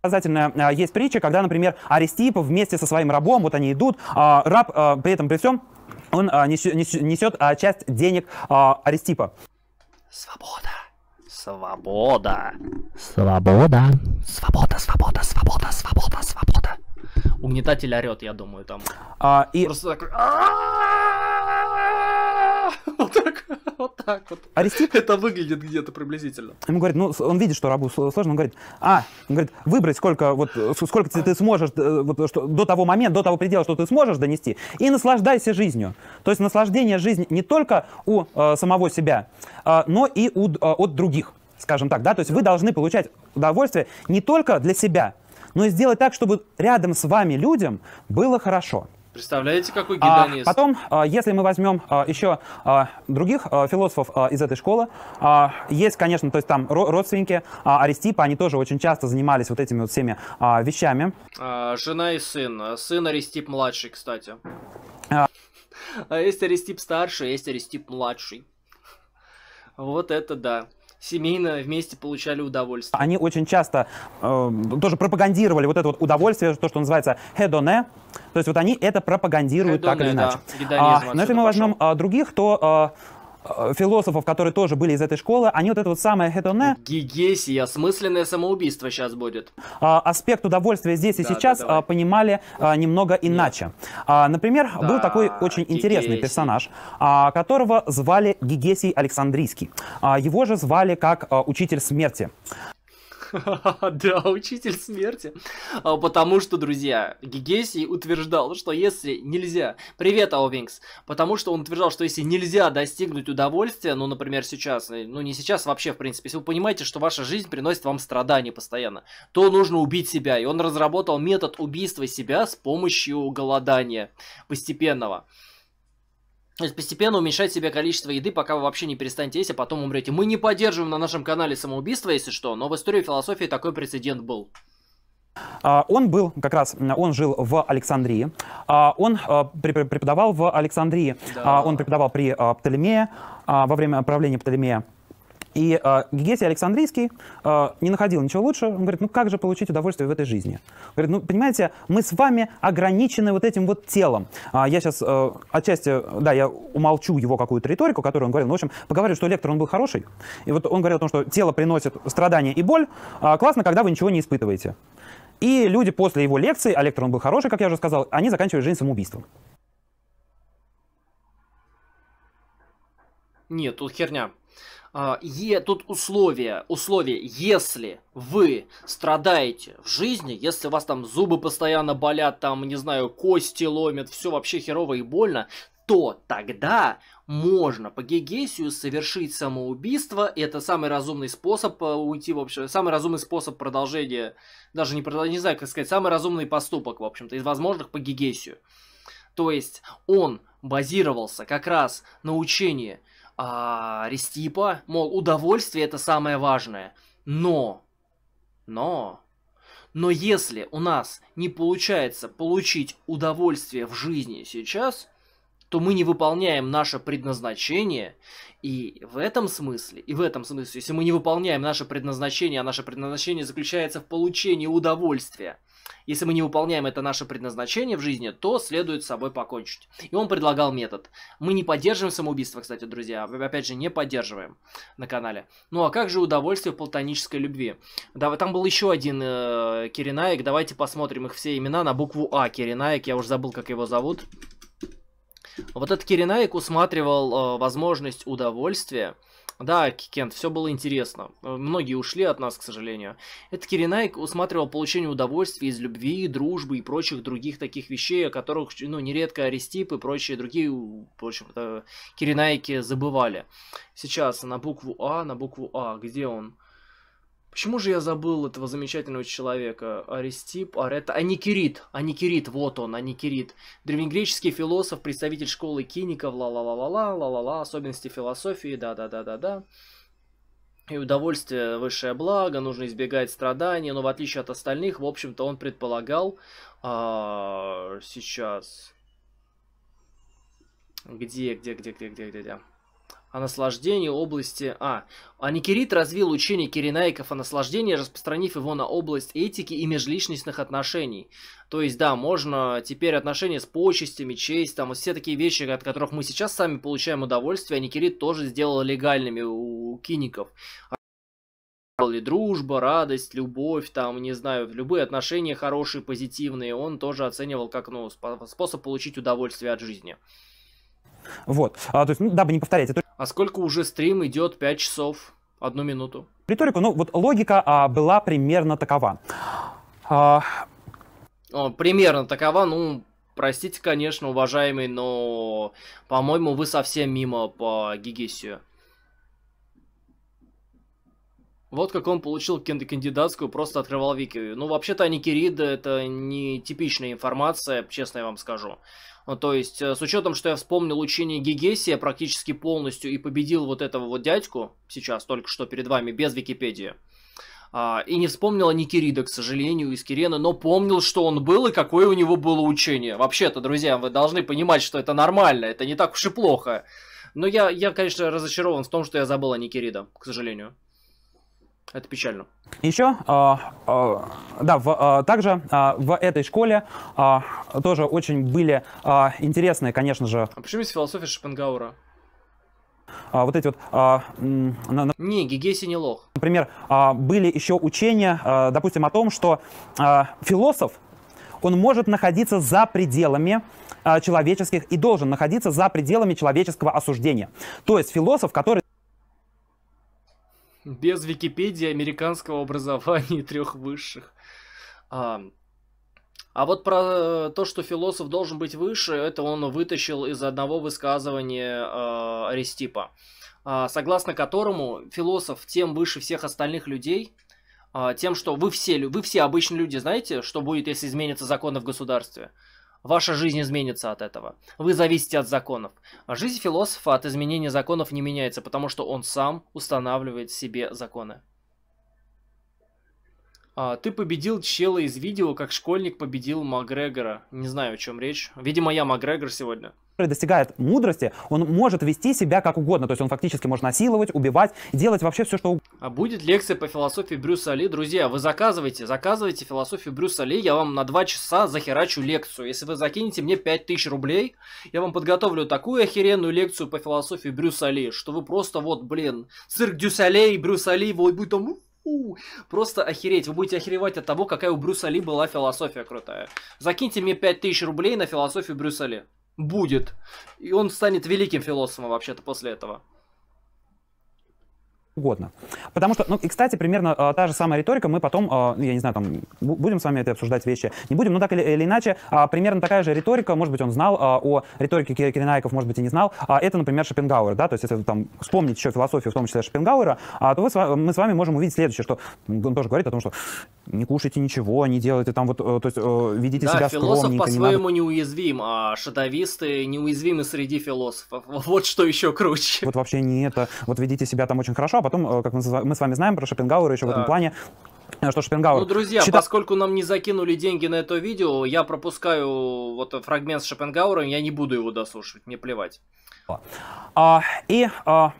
Показательно а, есть притча, когда, например, Аристип вместе со своим рабом, вот они идут, а, раб при этом при всем, он несет часть денег Аристипа. Свобода. Свобода. Свобода. Свобода, свобода, свобода, свобода, свобода. Угнетатель орет, я думаю, там. А, и... Просто такой... вот так, вот так вот. Арестит? Это выглядит где-то приблизительно. Ему говорит, ну, он видит, что рабу сложно, он говорит, а, он говорит, выбрать сколько, вот, э, сколько ты, ты сможешь, э, вот, что, до того момента, до того предела, что ты сможешь донести, и наслаждайся жизнью. То есть наслаждение жизни не только у э, самого себя, э, но и у, э, от других, скажем так, да, то есть вы должны получать удовольствие не только для себя, но и сделать так, чтобы рядом с вами людям было хорошо. Представляете, какой а гедонист? А потом, если мы возьмем а, еще а, других философов из этой школы, есть, конечно, то есть там родственники Аристипа, они тоже очень часто занимались вот этими вот всеми вещами. Жена и сын. Сын Аристип-младший, кстати. А... а есть Аристип-старший, есть Аристип-младший. Вот это да семейно вместе получали удовольствие. Они очень часто э, тоже пропагандировали вот это вот удовольствие, то, что называется хедоне. То есть вот они это пропагандируют Hedone, так или иначе. Да. Гедонизм а, но ну, если мы возьмем а, других, то... А, Э, философов, которые тоже были из этой школы, они вот это вот самое хедоне... Гигесия, смысленное самоубийство сейчас будет. А, аспект удовольствия здесь и сейчас а, а, да, понимали немного иначе. Нет. Например, да, был такой очень гигесий. интересный персонаж, которого звали Гигесий Александрийский. Его же звали как учитель смерти. Да, учитель смерти. А, потому что, друзья, Гегесий утверждал, что если нельзя... Привет, Аувинкс. Потому что он утверждал, что если нельзя достигнуть удовольствия, ну, например, сейчас, э, ну, не сейчас, вообще, в принципе, если вы понимаете, что ваша жизнь приносит вам страдания постоянно, то нужно убить себя. И он разработал метод убийства себя с помощью голодания постепенного. То есть постепенно уменьшать себе количество еды, пока вы вообще не перестанете есть, а потом умрете. Мы не поддерживаем на нашем канале самоубийство, если что, но в истории философии такой прецедент был. А, он был, как раз, он жил в Александрии, а, он а, преподавал в Александрии, да. он преподавал при Птолемее, во время правления Птолемея. И э, а, Гегетий Александрийский э, не находил ничего лучше. Он говорит, ну как же получить удовольствие в этой жизни? Он говорит, ну понимаете, мы с вами ограничены вот этим вот телом. А, я сейчас э, а, отчасти, да, я умолчу его какую-то риторику, которую он говорил. Но, ну, в общем, поговорю, что лектор, он был хороший. И вот он говорил о том, что тело приносит страдания и боль. А, классно, когда вы ничего не испытываете. И люди после его лекции, а лектор он был хороший, как я уже сказал, они заканчивают жизнь самоубийством. Нет, тут херня. А, е, тут условия, условия, если вы страдаете в жизни, если у вас там зубы постоянно болят, там, не знаю, кости ломят, все вообще херово и больно, то тогда можно по Гегесию совершить самоубийство. Это самый разумный способ э, уйти, в общем, самый разумный способ продолжения, даже не, не знаю, как сказать, самый разумный поступок, в общем-то, из возможных по Гегесию. То есть он базировался как раз на учении а, Рестипа, мол, удовольствие это самое важное. Но, но, но если у нас не получается получить удовольствие в жизни сейчас, то мы не выполняем наше предназначение. И в этом смысле, и в этом смысле, если мы не выполняем наше предназначение, а наше предназначение заключается в получении удовольствия – если мы не выполняем это наше предназначение в жизни, то следует с собой покончить. И он предлагал метод. Мы не поддерживаем самоубийство, кстати, друзья. Опять же, не поддерживаем на канале. Ну а как же удовольствие в платонической любви? Да, там был еще один э, Киринаек. Давайте посмотрим их все имена на букву А. Киринаек, я уже забыл, как его зовут. Вот этот Киринаек усматривал э, возможность удовольствия да, Кент, все было интересно. Э, многие ушли от нас, к сожалению. Этот Киринайк усматривал получение удовольствия из любви, дружбы и прочих других таких вещей, о которых, ну, нередко Аристип и прочие другие, в общем-то, э, Киринайки забывали. Сейчас на букву А, на букву А, где он? Почему же я забыл этого замечательного человека? Аристип, Арета, Аникерит, Аникерит, вот он, Аникерит. Древнегреческий философ, представитель школы киников, ла-ла-ла-ла-ла, ла-ла-ла, особенности философии, да-да-да-да-да. И удовольствие – высшее благо, нужно избегать страданий, но в отличие от остальных, в общем-то, он предполагал а, сейчас... Где, где, где, где, где, где, где? о наслаждении области А. Аникерит развил учение киренаиков о наслаждении, распространив его на область этики и межличностных отношений. То есть, да, можно теперь отношения с почестями, честь, там, все такие вещи, от которых мы сейчас сами получаем удовольствие, аникерит тоже сделал легальными у, киников ли дружба, радость, любовь, там, не знаю, любые отношения хорошие, позитивные, он тоже оценивал как, ну, способ получить удовольствие от жизни. Вот. А, то есть, ну, дабы не повторять эту... А сколько уже стрим идет? 5 часов? Одну минуту? Риторику, ну вот логика а, была примерно такова. А... О, примерно такова, ну, простите, конечно, уважаемый, но, по-моему, вы совсем мимо по Гигисию. Вот как он получил кандидатскую, просто открывал вики. Ну, вообще-то Аникирида это не типичная информация, честно я вам скажу. Ну, то есть, э, с учетом, что я вспомнил учение Гегесия практически полностью и победил вот этого вот дядьку, сейчас только что перед вами, без Википедии, а, и не вспомнил Никирида, к сожалению, из Кирена, но помнил, что он был и какое у него было учение. Вообще-то, друзья, вы должны понимать, что это нормально, это не так уж и плохо. Но я, я конечно, разочарован в том, что я забыл о Никирида, к сожалению. Это печально. Еще, э, а, э, а, да, в, э, также э, в этой школе э, тоже очень были э, интересные, конечно же... А почему есть философия Шопенгаура? А, вот эти вот... А, на, на... Не, Гегеси не лох. Например, а, были еще учения, а, допустим, о том, что а, философ, он может находиться за пределами а, человеческих и должен находиться за пределами человеческого осуждения. То есть философ, который без Википедии американского образования и трех высших. А, а вот про э, то, что философ должен быть выше, это он вытащил из одного высказывания э, Аристипа, э, согласно которому философ тем выше всех остальных людей, э, тем, что вы все, вы все обычные люди знаете, что будет, если изменятся законы в государстве. Ваша жизнь изменится от этого. Вы зависите от законов. А жизнь философа от изменения законов не меняется, потому что он сам устанавливает себе законы. А, ты победил чела из видео, как школьник победил Макгрегора. Не знаю, о чем речь. Видимо, я Макгрегор сегодня достигает мудрости, он может вести себя как угодно. То есть он фактически может насиловать, убивать, делать вообще все, что угодно. А будет лекция по философии Брюса Ли. Друзья, вы заказывайте, заказывайте философию Брюса Ли. Я вам на два часа захерачу лекцию. Если вы закинете мне 5000 рублей, я вам подготовлю такую охеренную лекцию по философии Брюса Ли, что вы просто вот, блин, цирк Дюсалей, Брюса Ли, вот будет там... Просто охереть. Вы будете охеревать от того, какая у Брюса Ли была философия крутая. Закиньте мне 5000 рублей на философию Брюса Ли. Будет. И он станет великим философом вообще-то после этого угодно. Потому что, ну, и, кстати, примерно э, та же самая риторика, мы потом, э, я не знаю, там, будем с вами это обсуждать вещи, не будем, но так или, или иначе, э, примерно такая же риторика, может быть, он знал э, о риторике Киренайков, может быть, и не знал, э, это, например, Шопенгауэр, да, то есть если там вспомнить еще философию, в том числе Шопенгауэра, э, то вы, мы с вами можем увидеть следующее, что он тоже говорит о том, что не кушайте ничего, не делайте там вот, э, то есть э, ведите да, себя философ скромненько. философ по-своему не надо... неуязвим, а шадовисты неуязвимы среди философов. Вот что еще круче. Вот вообще не это. Вот ведите себя там очень хорошо, а потом, э, как мы с вами знаем про Шопенгауэра еще да. в этом плане, что Шопенгауэр... Ну, друзья, считал... поскольку нам не закинули деньги на это видео, я пропускаю вот фрагмент с Шопенгауэром, я не буду его дослушивать, мне плевать. А, и а,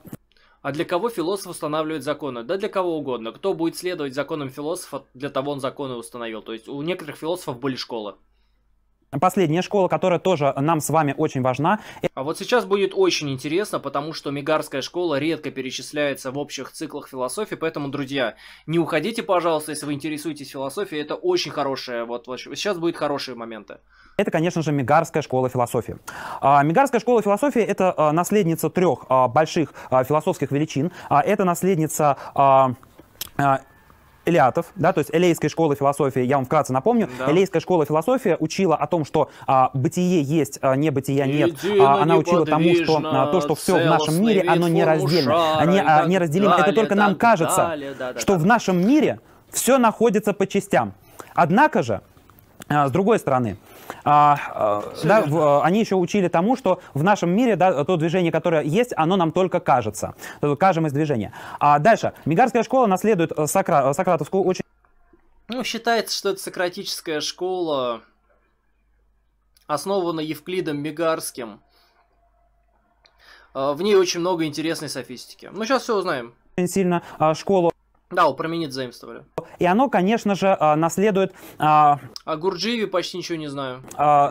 а для кого философ устанавливает законы? Да для кого угодно. Кто будет следовать законам философа, для того он законы установил. То есть у некоторых философов были школы. Последняя школа, которая тоже нам с вами очень важна. А вот сейчас будет очень интересно, потому что Мигарская школа редко перечисляется в общих циклах философии, поэтому, друзья, не уходите, пожалуйста, если вы интересуетесь философией, это очень хорошее, вот, вот сейчас будут хорошие моменты. Это, конечно же, Мигарская школа философии. А, Мигарская школа философии – это а, наследница трех а, больших философских величин. Это наследница Элиатов, да, то есть элейская школа философии, я вам вкратце напомню, да. элейская школа философии учила о том, что а, бытие есть, а, не бытия нет. А, она учила тому, что а, то, что все в нашем мире, оно не раздельно, шара, не, а, не разделимо. Далее, Это только нам кажется, далее, да, да, что да. в нашем мире все находится по частям. Однако же, а, с другой стороны, а, а да, в, а, они еще учили тому, что в нашем мире да, то движение, которое есть, оно нам только кажется. Кажемость движения. А дальше. Мигарская школа наследует э, Сокра... Э, сократовскую очень... Ну, считается, что это сократическая школа, основана Евклидом Мигарским. А, в ней очень много интересной софистики. Ну, сейчас все узнаем. Очень Сильно школу да, у променит заимствовали. И оно, конечно же, а, наследует... О а, а Гурджиеве почти ничего не знаю.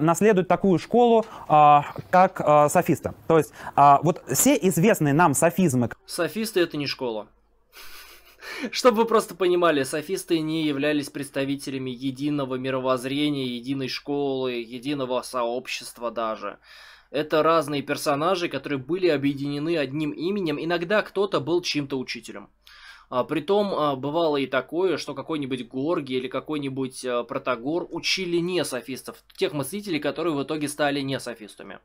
Наследует такую школу, как софиста. То есть вот все известные нам софизмы... Софисты — это не школа. Чтобы вы просто понимали, софисты не являлись представителями единого мировоззрения, единой школы, единого сообщества даже. Это разные персонажи, которые были объединены одним именем. Иногда кто-то был чьим-то учителем. А, притом а, бывало и такое, что какой-нибудь Горгий или какой-нибудь а, Протагор учили не софистов, тех мыслителей, которые в итоге стали не софистами.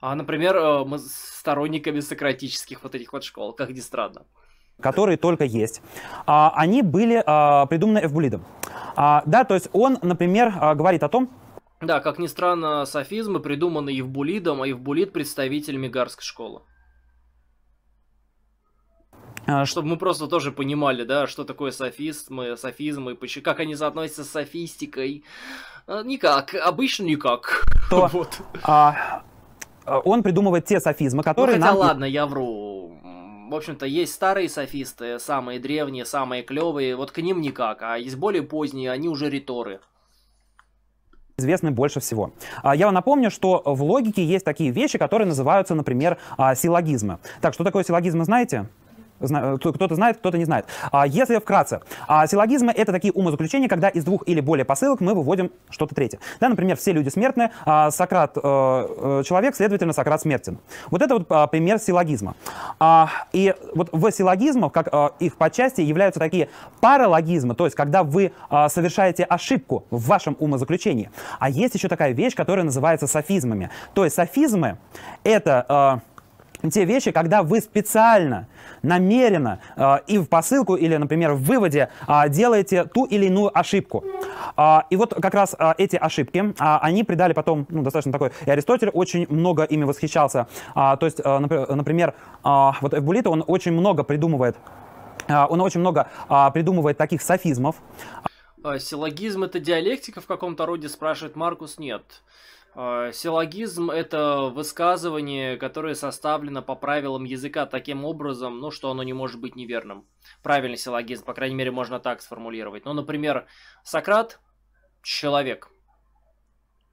например, мы сторонниками сократических вот этих вот школ, как ни странно которые только есть, они были придуманы Эвбулидом. Да, то есть он, например, говорит о том, да, как ни странно, софизмы придуманы Евбулидом, а Евбулид – представитель мигарской школы. А, чтобы мы просто тоже понимали, да, что такое софист, э, софизмы, как они соотносятся с софистикой. А, никак, обычно никак. То, вот. А, а, он придумывает те софизмы, ну, которые ну, хотя нам... ладно, я вру. В общем-то, есть старые софисты, самые древние, самые клевые, вот к ним никак, а есть более поздние, они уже риторы известны больше всего. Я вам напомню, что в логике есть такие вещи, которые называются, например, силлогизмы. Так, что такое силлогизмы, знаете? кто-то знает, кто-то не знает. А если вкратце, а силлогизмы — это такие умозаключения, когда из двух или более посылок мы выводим что-то третье. Да, например, все люди смертны, а Сократ э, — э, человек, следовательно, Сократ смертен. Вот это вот пример силлогизма. И вот в силлогизмах, как их по части, являются такие паралогизмы, то есть когда вы совершаете ошибку в вашем умозаключении. А есть еще такая вещь, которая называется софизмами. То есть софизмы — это те вещи, когда вы специально, намеренно э, и в посылку или, например, в выводе э, делаете ту или иную ошибку. Э, и вот как раз э, эти ошибки, э, они придали потом, ну, достаточно такой, и Аристотель очень много ими восхищался. Э, то есть, э, э например, э, вот Эвбулита, он очень много придумывает, э, он очень много э, придумывает таких софизмов. А, силлогизм это диалектика в каком-то роде, спрашивает Маркус, нет. Э, силлогизм – это высказывание, которое составлено по правилам языка таким образом, ну, что оно не может быть неверным. Правильный силлогизм, по крайней мере, можно так сформулировать. Ну, например, Сократ – человек.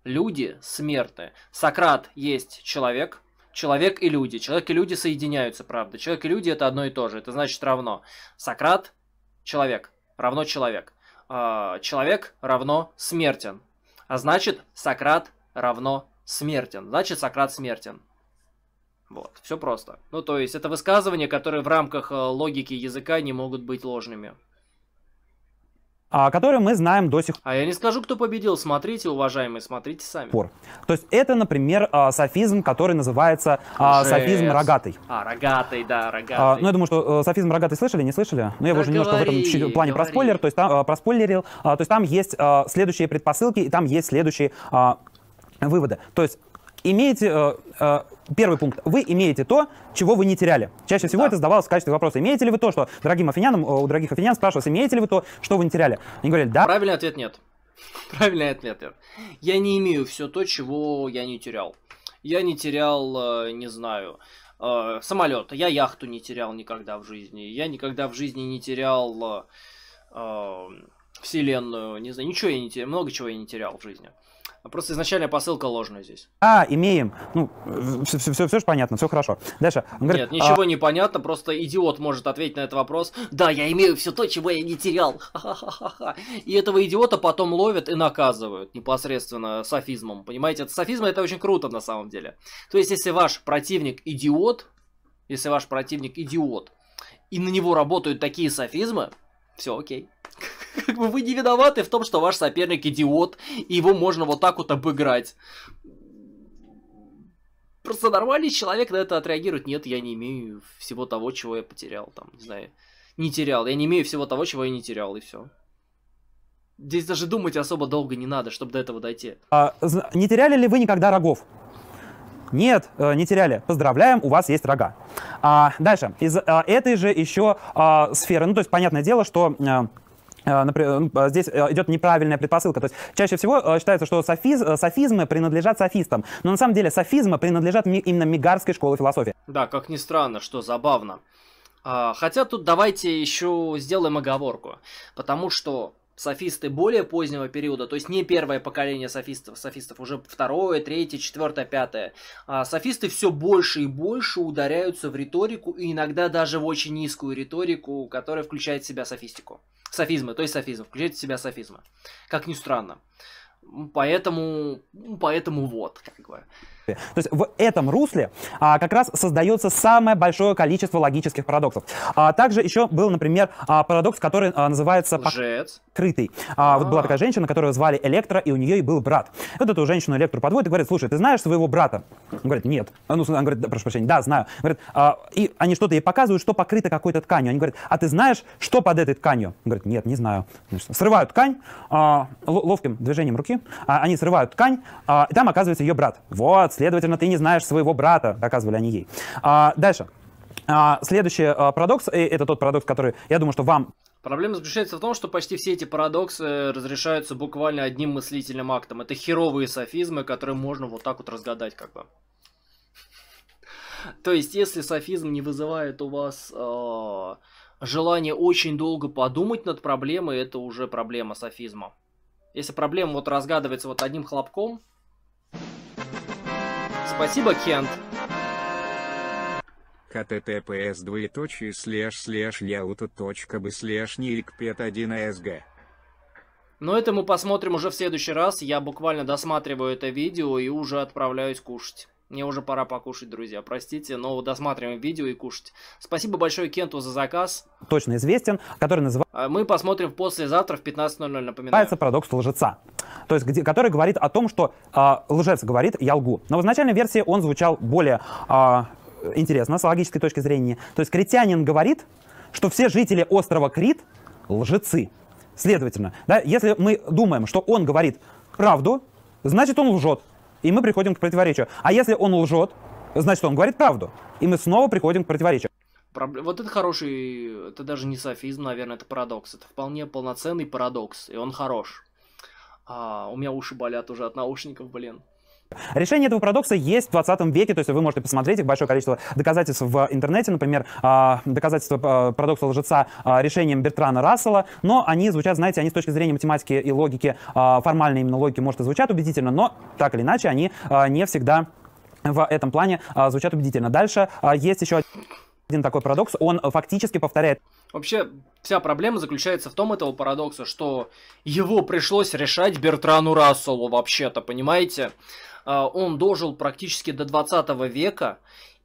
Люди смертны. Сократ есть человек, человек и люди. Человек и люди соединяются, правда. Человек и люди – это одно и то же, это значит равно. Сократ – человек, равно человек. Э, человек равно смертен. А значит, Сократ равно смертен. Значит, Сократ смертен. Вот, все просто. Ну, то есть, это высказывания, которые в рамках э, логики языка не могут быть ложными. а Которые мы знаем до сих пор. А я не скажу, кто победил. Смотрите, уважаемые, смотрите сами. Пор. То есть это, например, а, софизм, который называется а, Жесть. софизм рогатый. А, рогатый, да, рогатый. А, ну, я думаю, что э, софизм рогатый слышали, не слышали? ну, я да уже немножко в этом плане проспойлер, то есть там, а, проспойлерил. То есть там есть следующие предпосылки, и там есть следующие выводы. То есть имеете, э, э, первый пункт, вы имеете то, чего вы не теряли. Чаще всего да. это задавалось в качестве вопроса. Имеете ли вы то, что дорогим афинянам, э, у дорогих афинян спрашивалось, имеете ли вы то, что вы не теряли? Они говорили, да. Правильный ответ нет. Правильный ответ нет. Я не имею все то, чего я не терял. Я не терял, не знаю, самолет. Я яхту не терял никогда в жизни. Я никогда в жизни не терял вселенную. Не знаю, ничего я не терял, много чего я не терял в жизни. А просто изначально посылка ложная здесь. А, имеем. Ну, все, все, все, все же понятно, все хорошо. Дальше. говорит, Нет, ничего а... не понятно, просто идиот может ответить на этот вопрос. Да, я имею все то, чего я не терял. И этого идиота потом ловят и наказывают непосредственно софизмом. Понимаете, это софизм это очень круто на самом деле. То есть, если ваш противник идиот, если ваш противник идиот, и на него работают такие софизмы, все окей. Как бы вы не виноваты в том, что ваш соперник идиот, и его можно вот так вот обыграть. Просто нормальный человек на это отреагирует. Нет, я не имею всего того, чего я потерял. Там, не знаю, не терял. Я не имею всего того, чего я не терял, и все. Здесь даже думать особо долго не надо, чтобы до этого дойти. А, не теряли ли вы никогда рогов? Нет, э, не теряли. Поздравляем, у вас есть рога. А, дальше. Из а, этой же еще а, сферы, ну то есть понятное дело, что а, а, например, э, ну, а здесь э, идет неправильная предпосылка. То есть чаще всего э, считается, что софиз, софизмы принадлежат софистам, но на самом деле софизмы принадлежат именно мигарской школе философии. Да, как ни странно, что забавно. А, хотя тут давайте еще сделаем оговорку, потому что софисты более позднего периода, то есть не первое поколение софистов, софистов уже второе, третье, четвертое, пятое, а софисты все больше и больше ударяются в риторику и иногда даже в очень низкую риторику, которая включает в себя софистику. Софизмы, то есть софизм, включает в себя софизмы. Как ни странно. Поэтому, поэтому вот, как бы. То есть в этом русле а, как раз создается самое большое количество логических парадоксов. А, также еще был, например, а, парадокс, который а, называется "покрытый". А, А-а-а. вот была а. такая женщина, которую звали Электра, и у нее и был брат. Вот эту женщину Электру подводит и говорит, слушай, ты знаешь своего брата? Он говорит, нет. А, ну, он говорит, прошу прощения, да, знаю. Он говорит, а, и они что-то ей показывают, что покрыто какой-то тканью. Они говорят, а ты знаешь, что под этой тканью? Он говорит, нет, не знаю. Срывают ткань, а, ловким движением руки, а, они срывают ткань, а, и там оказывается ее брат. Вот, Следовательно, ты не знаешь своего брата, доказывали они ей. А, дальше. А, следующий а, парадокс, и э, это тот парадокс, который, я думаю, что вам... Проблема заключается в том, что почти все эти парадоксы э, разрешаются буквально одним мыслительным актом. Это херовые софизмы, которые можно вот так вот разгадать как бы. То есть, если софизм не вызывает у вас э, а, желание очень долго подумать над проблемой, это уже проблема софизма. Если проблема вот разгадывается вот одним хлопком, Спасибо, Кент. https двоеточие слэш слэш яуто.бы слэш нилькпет 1 сг но ну, это мы посмотрим уже в следующий раз. Я буквально досматриваю это видео и уже отправляюсь кушать. Мне уже пора покушать, друзья. Простите, но досматриваем видео и кушать. Спасибо большое Кенту за заказ. Точно известен, который называется... А мы посмотрим послезавтра в 15.00, напоминаю. Называется «Парадокс лжеца», то есть, где, который говорит о том, что э, лжец говорит «я лгу». Но в изначальной версии он звучал более э, интересно с логической точки зрения. То есть критянин говорит, что все жители острова Крит лжецы. Следовательно, да, если мы думаем, что он говорит правду, значит он лжет. И мы приходим к противоречию. А если он лжет, значит, он говорит правду. И мы снова приходим к противоречию. Вот это хороший, это даже не софизм, наверное, это парадокс. Это вполне полноценный парадокс, и он хорош. А, у меня уши болят уже от наушников, блин. Решение этого парадокса есть в 20 веке, то есть вы можете посмотреть их большое количество доказательств в интернете, например, а, доказательства а, парадокса лжеца а, решением Бертрана Рассела, но они звучат, знаете, они с точки зрения математики и логики, формальной именно логики, может, и звучат убедительно, но так или иначе они не всегда в этом плане звучат убедительно. Дальше есть еще один такой парадокс, он фактически повторяет. Вообще, вся проблема заключается в том этого парадокса, что его пришлось решать Бертрану Расселу вообще-то, понимаете? А, он дожил практически до 20 века,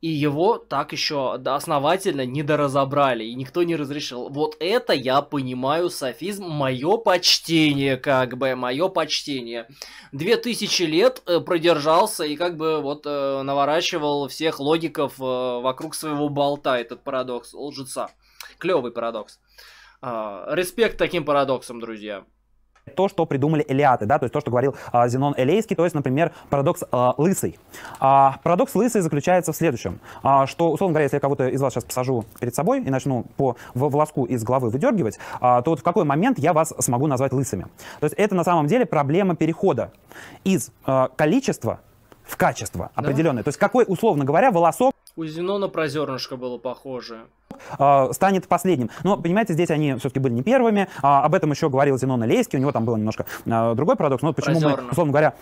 и его так еще основательно недоразобрали, и никто не разрешил. Вот это я понимаю, софизм, мое почтение, как бы, мое почтение. Две тысячи лет э, продержался и как бы вот э, наворачивал всех логиков э, вокруг своего болта этот парадокс лжеца. Клевый парадокс. А, респект таким парадоксам, друзья. То, что придумали элиаты, да, то есть то, что говорил а, Зенон Элейский, то есть, например, парадокс а, лысый. А, парадокс лысый заключается в следующем, а, что, условно говоря, если я кого-то из вас сейчас посажу перед собой и начну по волоску из головы выдергивать, а, то вот в какой момент я вас смогу назвать лысыми? То есть это на самом деле проблема перехода из а, количества в качество определенное. Да. То есть какой, условно говоря, волосок у Зенона про зернышко было похоже а, станет последним. Но, понимаете, здесь они все-таки были не первыми. А, об этом еще говорил Зенон Илейский, у него там был немножко а, другой парадокс. Но вот почему мы, условно говоря,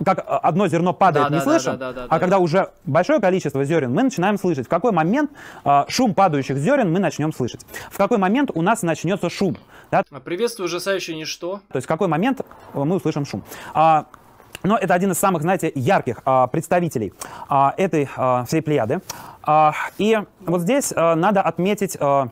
как одно зерно падает, да, не да, слышим, да, да, да, а да, когда да. уже большое количество зерен, мы начинаем слышать, в какой момент а, шум падающих зерен мы начнем слышать, в какой момент у нас начнется шум. Да? Приветствую, ужасающее ничто. То есть в какой момент мы услышим шум. А, но это один из самых, знаете, ярких а, представителей а, этой а, всей плеяды. А, и вот здесь а, надо отметить, а,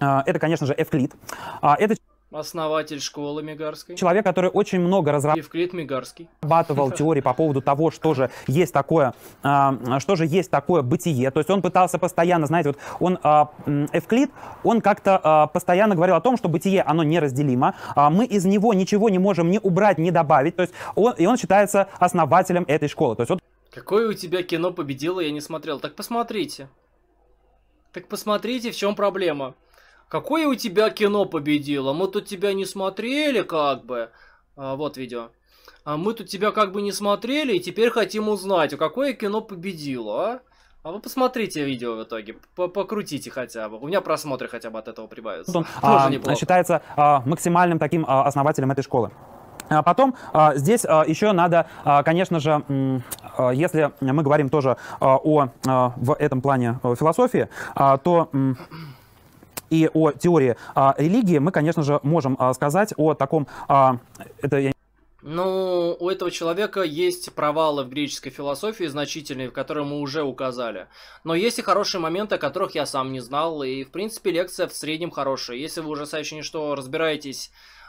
а, это, конечно же, Эвклид. А, это Основатель школы Мигарской. Человек, который очень много разрабатывал теории по поводу того, что же есть такое, а, что же есть такое бытие. То есть он пытался постоянно, знаете, вот он, а, Эвклид, он как-то а, постоянно говорил о том, что бытие, оно неразделимо. Мы из него ничего не можем ни убрать, ни добавить. То есть он, и он считается основателем этой школы. То есть вот Какое у тебя кино победило, я не смотрел. Так посмотрите. Так посмотрите, в чем проблема. Какое у тебя кино победило? Мы тут тебя не смотрели, как бы. А, вот видео. А мы тут тебя как бы не смотрели, и теперь хотим узнать, а какое кино победило, а? А вы посмотрите видео в итоге, покрутите хотя бы. У меня просмотры хотя бы от этого прибавятся. Он а, Считается а, максимальным таким а, основателем этой школы. А потом а, здесь еще надо, конечно же, если мы говорим тоже о в этом плане э, философии, то и о теории а, религии мы, конечно же, можем а, сказать о таком... А, это я ну, у этого человека есть провалы в греческой философии значительные, которые мы уже указали. Но есть и хорошие моменты, о которых я сам не знал. И, в принципе, лекция в среднем хорошая. Если вы уже совсем что разбираетесь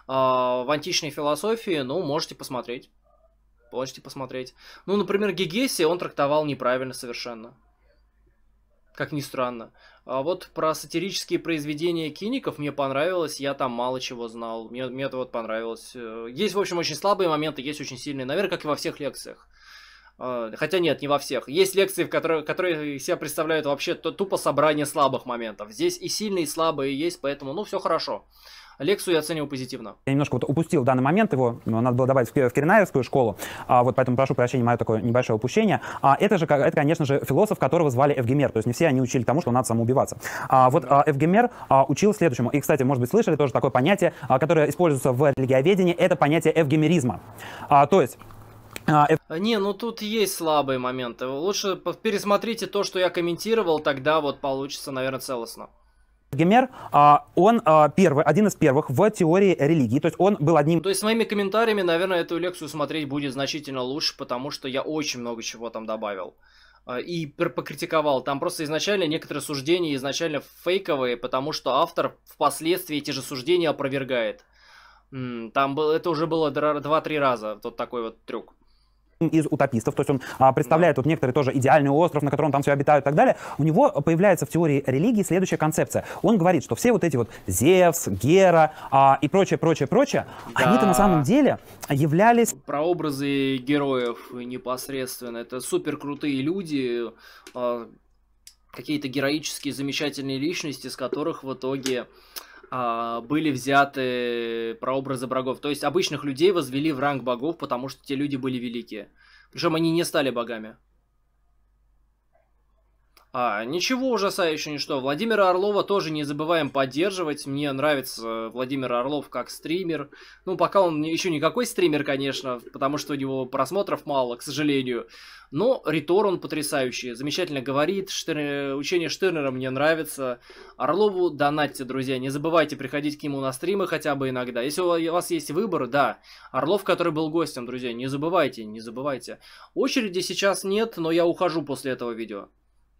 э, в античной философии, ну, можете посмотреть. Можете посмотреть. Ну, например, Гегесия он трактовал неправильно совершенно. Как ни странно. А вот про сатирические произведения киников мне понравилось, я там мало чего знал. Мне, мне это вот понравилось. Э, есть, в общем, очень слабые моменты, есть очень сильные, наверное, как и во всех лекциях. А, хотя нет, не во всех. Есть лекции, в которые, которые себя представляют вообще тупо собрание слабых моментов. Здесь и сильные, и слабые есть, поэтому, ну, все хорошо. Лексу я оценил позитивно. Я немножко вот упустил данный момент, его надо было добавить в Киринаевскую школу, а, вот поэтому прошу прощения, мое такое небольшое упущение. А это же, это, конечно же, философ, которого звали Эвгемер, то есть не все они учили тому, что надо самоубиваться. А, вот а, Эвгемер а, учил следующему, и, кстати, может быть, слышали тоже такое понятие, а, которое используется в религиоведении, это понятие эвгемеризма. А, то есть а, э, Не, ну тут есть слабые моменты. Лучше пересмотрите то, что я комментировал, тогда вот получится, наверное, целостно. Гемер, а, он а, первый, один из первых в теории религии, то есть он был одним... То есть с моими комментариями, наверное, эту лекцию смотреть будет значительно лучше, потому что я очень много чего там добавил а, и покритиковал. Там просто изначально некоторые суждения изначально фейковые, потому что автор впоследствии эти же суждения опровергает. Там был, это уже было 2-3 раза, вот такой вот трюк из утопистов, то есть он а, представляет вот некоторый тоже идеальный остров, на котором там все обитают и так далее, у него появляется в теории религии следующая концепция. Он говорит, что все вот эти вот Зевс, Гера а, и прочее, прочее, прочее, да. они-то на самом деле являлись... Прообразы героев непосредственно. Это супер крутые люди, а, какие-то героические, замечательные личности, с которых в итоге а, были взяты э, прообразы богов. То есть обычных людей возвели в ранг богов, потому что те люди были великие. Причем они не стали богами. А, ничего ужасающего, ничто. Владимира Орлова тоже не забываем поддерживать. Мне нравится Владимир Орлов как стример. Ну, пока он еще никакой стример, конечно, потому что у него просмотров мало, к сожалению. Но ритор он потрясающий, замечательно говорит, Штер... Э, учение Штирнера мне нравится. Орлову донатьте, друзья, не забывайте приходить к нему на стримы хотя бы иногда. Если у вас есть выбор, да, Орлов, который был гостем, друзья, не забывайте, не забывайте. Очереди сейчас нет, но я ухожу после этого видео.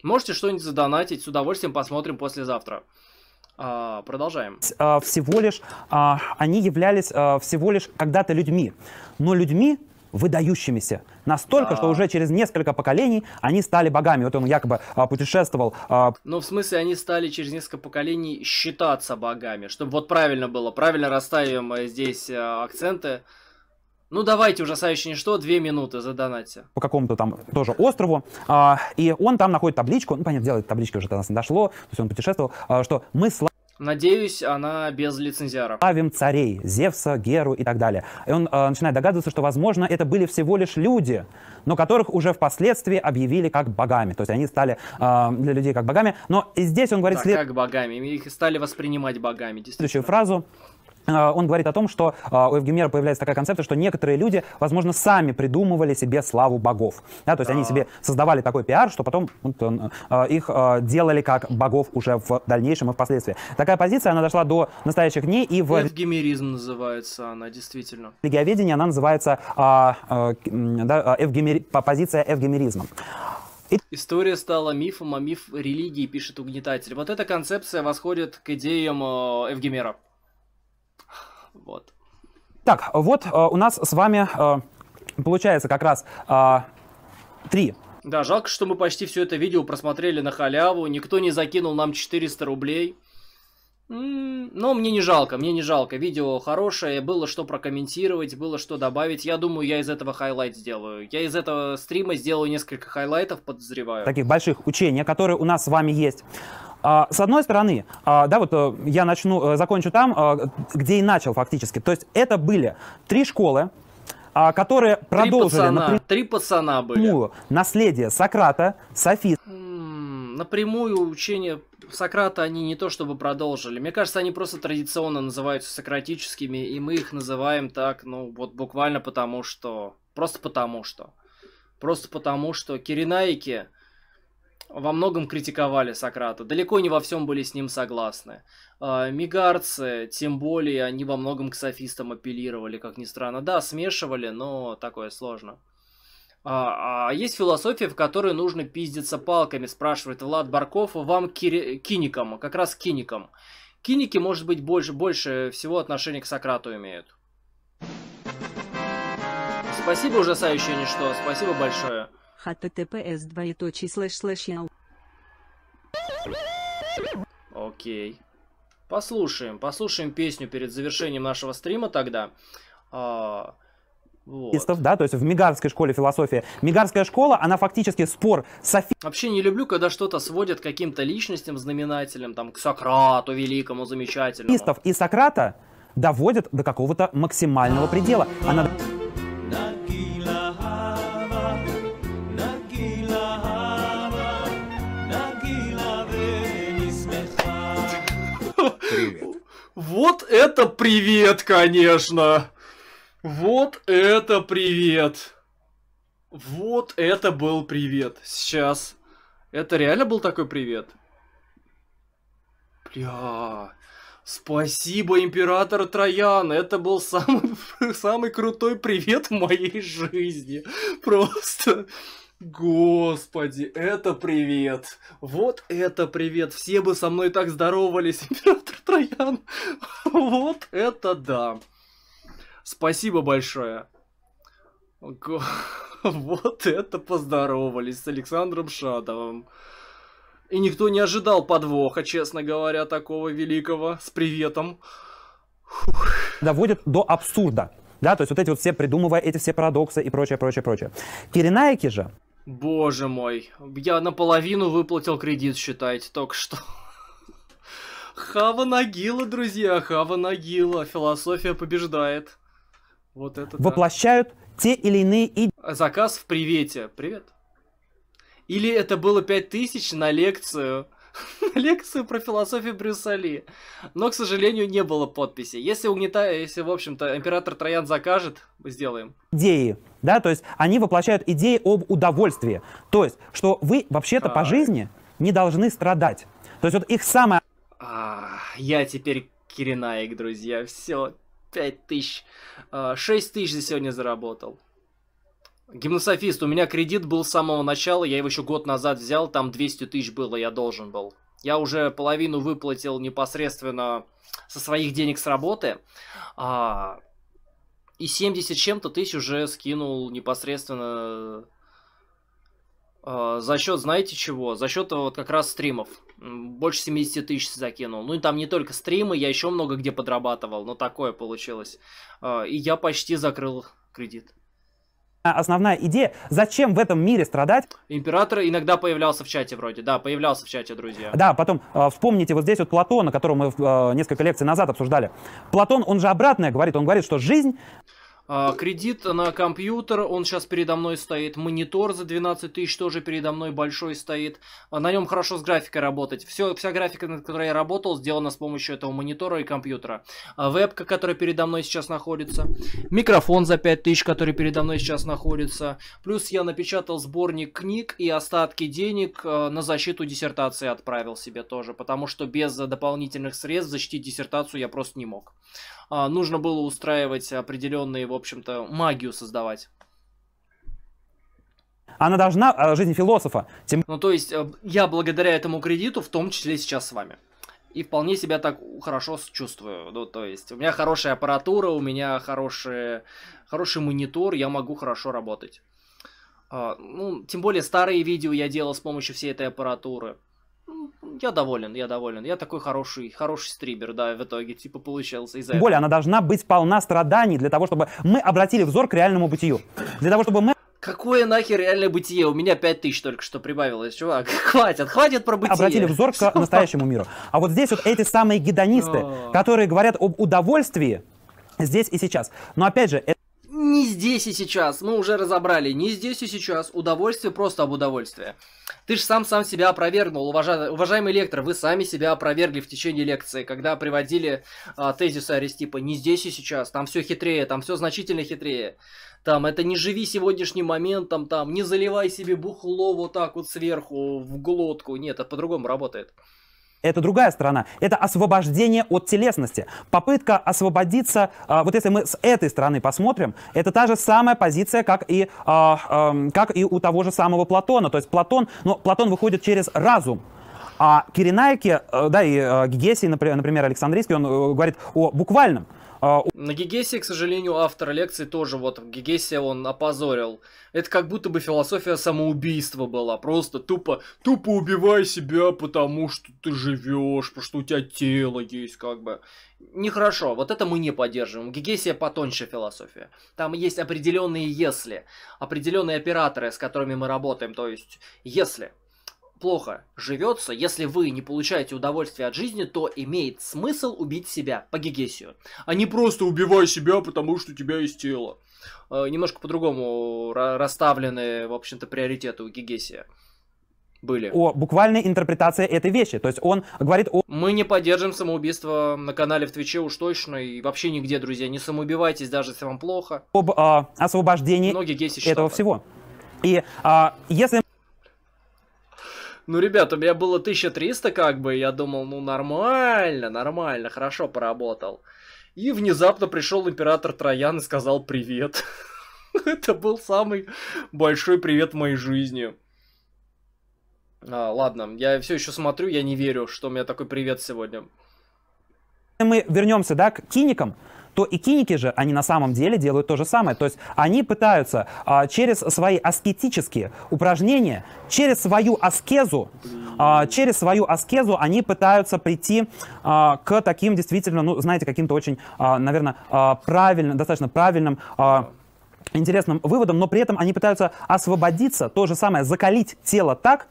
Можете что-нибудь задонатить, с удовольствием посмотрим послезавтра. А, продолжаем. А, всего лишь, а, они являлись а, всего лишь когда-то людьми, но людьми выдающимися. Настолько, да. что уже через несколько поколений они стали богами. Вот он якобы путешествовал. А... Ну, в смысле, они стали через несколько поколений считаться богами. Чтобы вот правильно было, правильно расставим э, здесь э, акценты. Ну давайте, ужасающее ничто, две минуты задонатьте. По какому-то там тоже острову. А, и он там находит табличку, ну понятно, делает таблички уже до нас не дошло, то есть он путешествовал, а, что мы славим Надеюсь, она без лицензиара. Славим царей, Зевса, Геру и так далее. И он э, начинает догадываться, что, возможно, это были всего лишь люди, но которых уже впоследствии объявили как богами. То есть они стали э, для людей как богами. Но и здесь он говорит... Да, след... как богами. Их стали воспринимать богами, действительно. Следующую фразу. А, он говорит о том, что а, у Евгемера появляется такая концепция, что некоторые люди, возможно, сами придумывали себе славу богов. Да, то есть они себе создавали такой пиар, что потом вот, а, их делали как богов уже в дальнейшем и впоследствии. Такая позиция, она дошла до настоящих дней и в... Эвгемеризм называется она, действительно. В религиоведении она называется а, да, эвгемер... позиция эвгемеризма. История стала мифом, а миф религии, пишет угнетатель. Вот эта концепция восходит к идеям Эвгемера. Вот. Так, вот э, у нас с вами э, получается как раз э, три да, жалко, что мы почти все это видео просмотрели на халяву, никто не закинул нам 400 рублей. Но мне не жалко, мне не жалко. Видео хорошее, было что прокомментировать, было что добавить. Я думаю, я из этого хайлайт сделаю. Я из этого стрима сделаю несколько хайлайтов, подозреваю. Таких больших учений, которые у нас с вами есть. А, с одной стороны, а, да, вот э, я начну, э, закончу там, а, где и начал фактически. То есть это были три школы, которые три продолжили... Пацана, напрям... Три пацана были. Наследие Сократа, Софист. Напрямую учение Сократа они не то чтобы продолжили. Мне кажется, они просто традиционно называются сократическими, и мы их называем так, ну, вот буквально потому что... Просто потому что. Просто потому что киренаики во многом критиковали Сократа. Далеко не во всем были с ним согласны. А, Мигарцы, тем более, они во многом к софистам апеллировали, как ни странно. Да, смешивали, но такое сложно. А, а есть философия, в которой нужно пиздиться палками, спрашивает Влад Барков, вам кири... киникам, как раз киникам. Киники, может быть, больше, больше всего отношения к Сократу имеют. Спасибо, ужасающее ничто, спасибо большое. https двоеточие слэш слэш яу. Окей. Послушаем, послушаем песню перед завершением нашего стрима тогда. А, вот. Да, то есть в Мигарской школе философия. Мигарская школа, она фактически спор софи... Вообще не люблю, когда что-то сводят к каким-то личностям, знаменателям, там, к Сократу великому, замечательному. И Сократа доводят до какого-то максимального предела. Она... Вот это привет, конечно! Вот это привет! Вот это был привет. Сейчас. Это реально был такой привет? Бля. Спасибо, император Троян. Это был самый, самый крутой привет в моей жизни. Просто... Господи, это привет! Вот это привет! Все бы со мной так здоровались, император Троян! Вот это да! Спасибо большое. Вот это поздоровались с Александром Шатовым. И никто не ожидал подвоха, честно говоря, такого великого. С приветом. Доводит до абсурда. Да, то есть вот эти вот все придумывая эти все парадоксы и прочее, прочее, прочее. Киринаики же. Боже мой, я наполовину выплатил кредит, считайте, только что. Хава Нагила, друзья, Хава Нагила, философия побеждает. Вот это воплощают да. те или иные идеи. Заказ в привете. Привет. Или это было 5000 на лекцию. лекцию про философию Брюссали. Но, к сожалению, не было подписи. Если угнета... если, в общем-то, император Троян закажет, мы сделаем. Идеи, да, то есть они воплощают идеи об удовольствии. То есть, что вы вообще-то по жизни не должны страдать. То есть вот их самое... А, я теперь Киринаик, друзья, все, 5 тысяч, 6 а, тысяч за сегодня заработал. Гимнософист, у меня кредит был с самого начала, я его еще год назад взял, там 200 тысяч было, я должен был. Я уже половину выплатил непосредственно со своих денег с работы, а, и 70 чем-то тысяч уже скинул непосредственно а, за счет, знаете чего, за счет вот как раз стримов больше 70 тысяч закинул. Ну и там не только стримы, я еще много где подрабатывал, но такое получилось. А, и я почти закрыл кредит. А, основная идея, зачем в этом мире страдать? Император иногда появлялся в чате вроде, да, появлялся в чате, друзья. Да, потом э, вспомните вот здесь вот Платона, которого мы э, несколько лекций назад обсуждали. Платон, он же обратное говорит, он говорит, что жизнь... А, кредит на компьютер, он сейчас передо мной стоит, монитор за 12 тысяч тоже передо мной большой стоит. А, на нем хорошо с графикой работать. Все, вся графика, над которой я работал, сделана с помощью этого монитора и компьютера. А, вебка, которая передо мной сейчас находится. Микрофон за 5 тысяч, который передо мной сейчас находится. Плюс я напечатал сборник книг и остатки денег на защиту диссертации отправил себе тоже, потому что без дополнительных средств защитить диссертацию я просто не мог. Нужно было устраивать определенные общем-то, магию создавать. Она должна э, жизнь философа. Тем... Ну, то есть, э, я благодаря этому кредиту, в том числе сейчас с вами. И вполне себя так хорошо чувствую. Ну, то есть, у меня хорошая аппаратура, у меня хорошие, хороший монитор, я могу хорошо работать. А, ну, тем более старые видео я делал с помощью всей этой аппаратуры. Я доволен, я доволен. Я такой хороший, хороший стример, да, в итоге, типа, получился из-за Более, она должна быть полна страданий для того, чтобы мы обратили взор к реальному бытию. Для того, чтобы мы... Какое нахер реальное бытие? У меня 5000 только что прибавилось, чувак. Хватит, хватит про бытие. Обратили взор к настоящему миру. А вот здесь вот эти самые гедонисты, которые говорят об удовольствии здесь и сейчас. Но опять же... Это... Не здесь и сейчас, мы уже разобрали. Не здесь и сейчас. Удовольствие просто об удовольствии. Ты же сам сам себя опровергнул, уважа... уважаемый лектор, вы сами себя опровергли в течение лекции, когда приводили а, тезисы Аристипа «не здесь и сейчас», там все хитрее, там все значительно хитрее. Там это не живи сегодняшним моментом, там не заливай себе бухло вот так вот сверху в глотку. Нет, это по-другому работает это другая сторона. Это освобождение от телесности. Попытка освободиться, а, вот если мы с этой стороны посмотрим, это та же самая позиция, как и, а, эм, как и у того же самого Платона. То есть Платон, ну, Платон выходит через разум. А Киренаики, э, да, и э, Гесий, например, Александрийский, он э, говорит о буквальном. А... На Гегесии, к сожалению, автор лекции тоже, вот в Гегесия он опозорил. Это как будто бы философия самоубийства была, просто тупо, тупо убивай себя, потому что ты живешь, потому что у тебя тело есть, как бы. Нехорошо, вот это мы не поддерживаем. Гегесия потоньше философия. Там есть определенные «если», определенные операторы, с которыми мы работаем, то есть «если» плохо живется, если вы не получаете удовольствие от жизни, то имеет смысл убить себя по Гегесию. А не просто убивай себя, потому что у тебя есть тело. Э, немножко по-другому расставлены, в общем-то, приоритеты у Гегесия были. О буквальной интерпретации этой вещи. То есть он говорит о... Мы не поддержим самоубийство на канале в Твиче уж точно и вообще нигде, друзья. Не самоубивайтесь, даже если вам плохо. Об э, освобождении этого всего. И э, если... Ну, ребят, у меня было 1300 как бы, я думал, ну, нормально, нормально, хорошо поработал. И внезапно пришел император Троян и сказал привет. Это был самый большой привет в моей жизни. А, ладно, я все еще смотрю, я не верю, что у меня такой привет сегодня. Мы вернемся, да, к киникам то и киники же, они на самом деле делают то же самое. То есть они пытаются а, через свои аскетические упражнения, через свою аскезу, а, через свою аскезу они пытаются прийти а, к таким действительно, ну, знаете, каким-то очень, а, наверное, а, правильным, достаточно правильным... А, интересным выводом, но при этом они пытаются освободиться, то же самое, закалить тело так,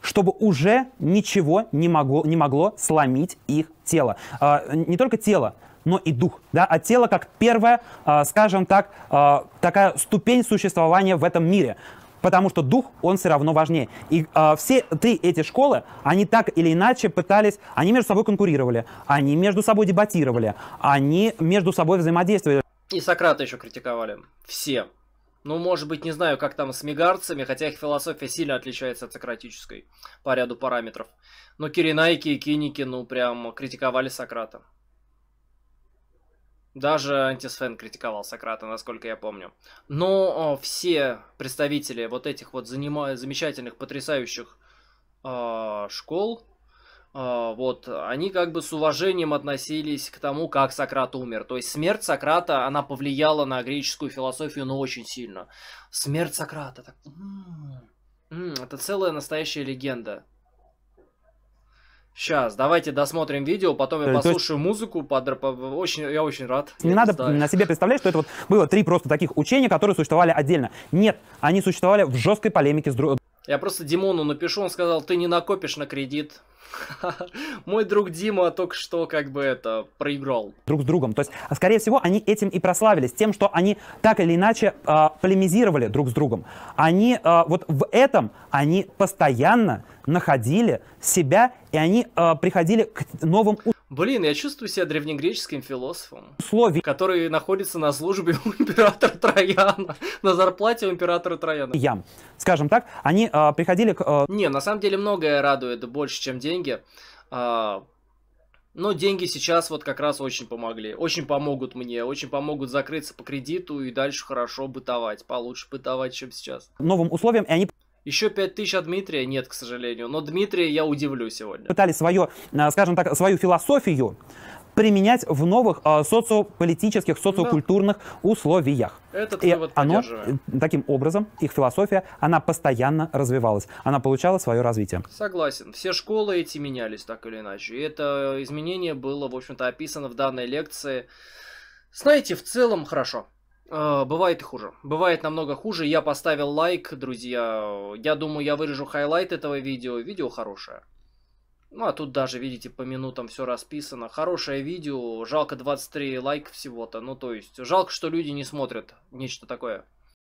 чтобы уже ничего не могло, не могло сломить их тело. А, не только тело, но и дух. Да? А тело как первая, скажем так, а, такая ступень существования в этом мире потому что дух, он все равно важнее. И э, все три эти школы, они так или иначе пытались, они между собой конкурировали, они между собой дебатировали, они между собой взаимодействовали. И Сократа еще критиковали. Все. Ну, может быть, не знаю, как там с мигарцами, хотя их философия сильно отличается от сократической по ряду параметров. Но киренайки и киники, ну, прям критиковали Сократа. Даже антисфен критиковал Сократа, насколько я помню. Но все представители вот этих вот занима- замечательных, потрясающих э, школ, э, вот, они как бы с уважением относились к тому, как Сократ умер. То есть смерть Сократа, она повлияла на греческую философию, но очень сильно. Смерть Сократа, так... М -м -м, это целая настоящая легенда. Сейчас, давайте досмотрим видео, потом я послушаю есть... музыку. Под... Очень, я очень рад. Не надо на себе представлять, что это вот было три просто таких учения, которые существовали отдельно. Нет, они существовали в жесткой полемике с друг я просто Димону напишу, он сказал, ты не накопишь на кредит. Мой друг Дима только что как бы это проиграл. Друг с другом. То есть, а, скорее всего, они этим и прославились, тем, что они так или иначе э, полемизировали друг с другом. Они э, вот в этом, они постоянно находили себя, и они э, приходили к новым... Блин, я чувствую себя древнегреческим философом, Слови... который находится на службе у императора Трояна, на зарплате у императора Трояна. Я, Скажем так, они э, приходили к... Э... Не, на самом деле многое радует больше, чем деньги. А, но деньги сейчас вот как раз очень помогли, очень помогут мне, очень помогут закрыться по кредиту и дальше хорошо бытовать, получше бытовать, чем сейчас. Новым условиям, и они еще 5000 от Дмитрия нет, к сожалению. Но Дмитрия я удивлю сегодня. Пытались свое, э, скажем так, свою философию применять в новых э, социополитических, социокультурных да. условиях. Этот и вывод оно, э, таким образом, их философия, она постоянно развивалась, она получала свое развитие. Согласен. Все школы эти менялись так или иначе. И это изменение было, в общем-то, описано в данной лекции. Знаете, в целом хорошо. А, бывает и хуже. Бывает намного хуже. Я поставил лайк, друзья. Я думаю, я вырежу хайлайт этого видео. Видео хорошее. Ну, а тут даже, видите, по минутам все расписано. Хорошее видео. Жалко 23 лайка всего-то. Ну, то есть, жалко, что люди не смотрят нечто такое.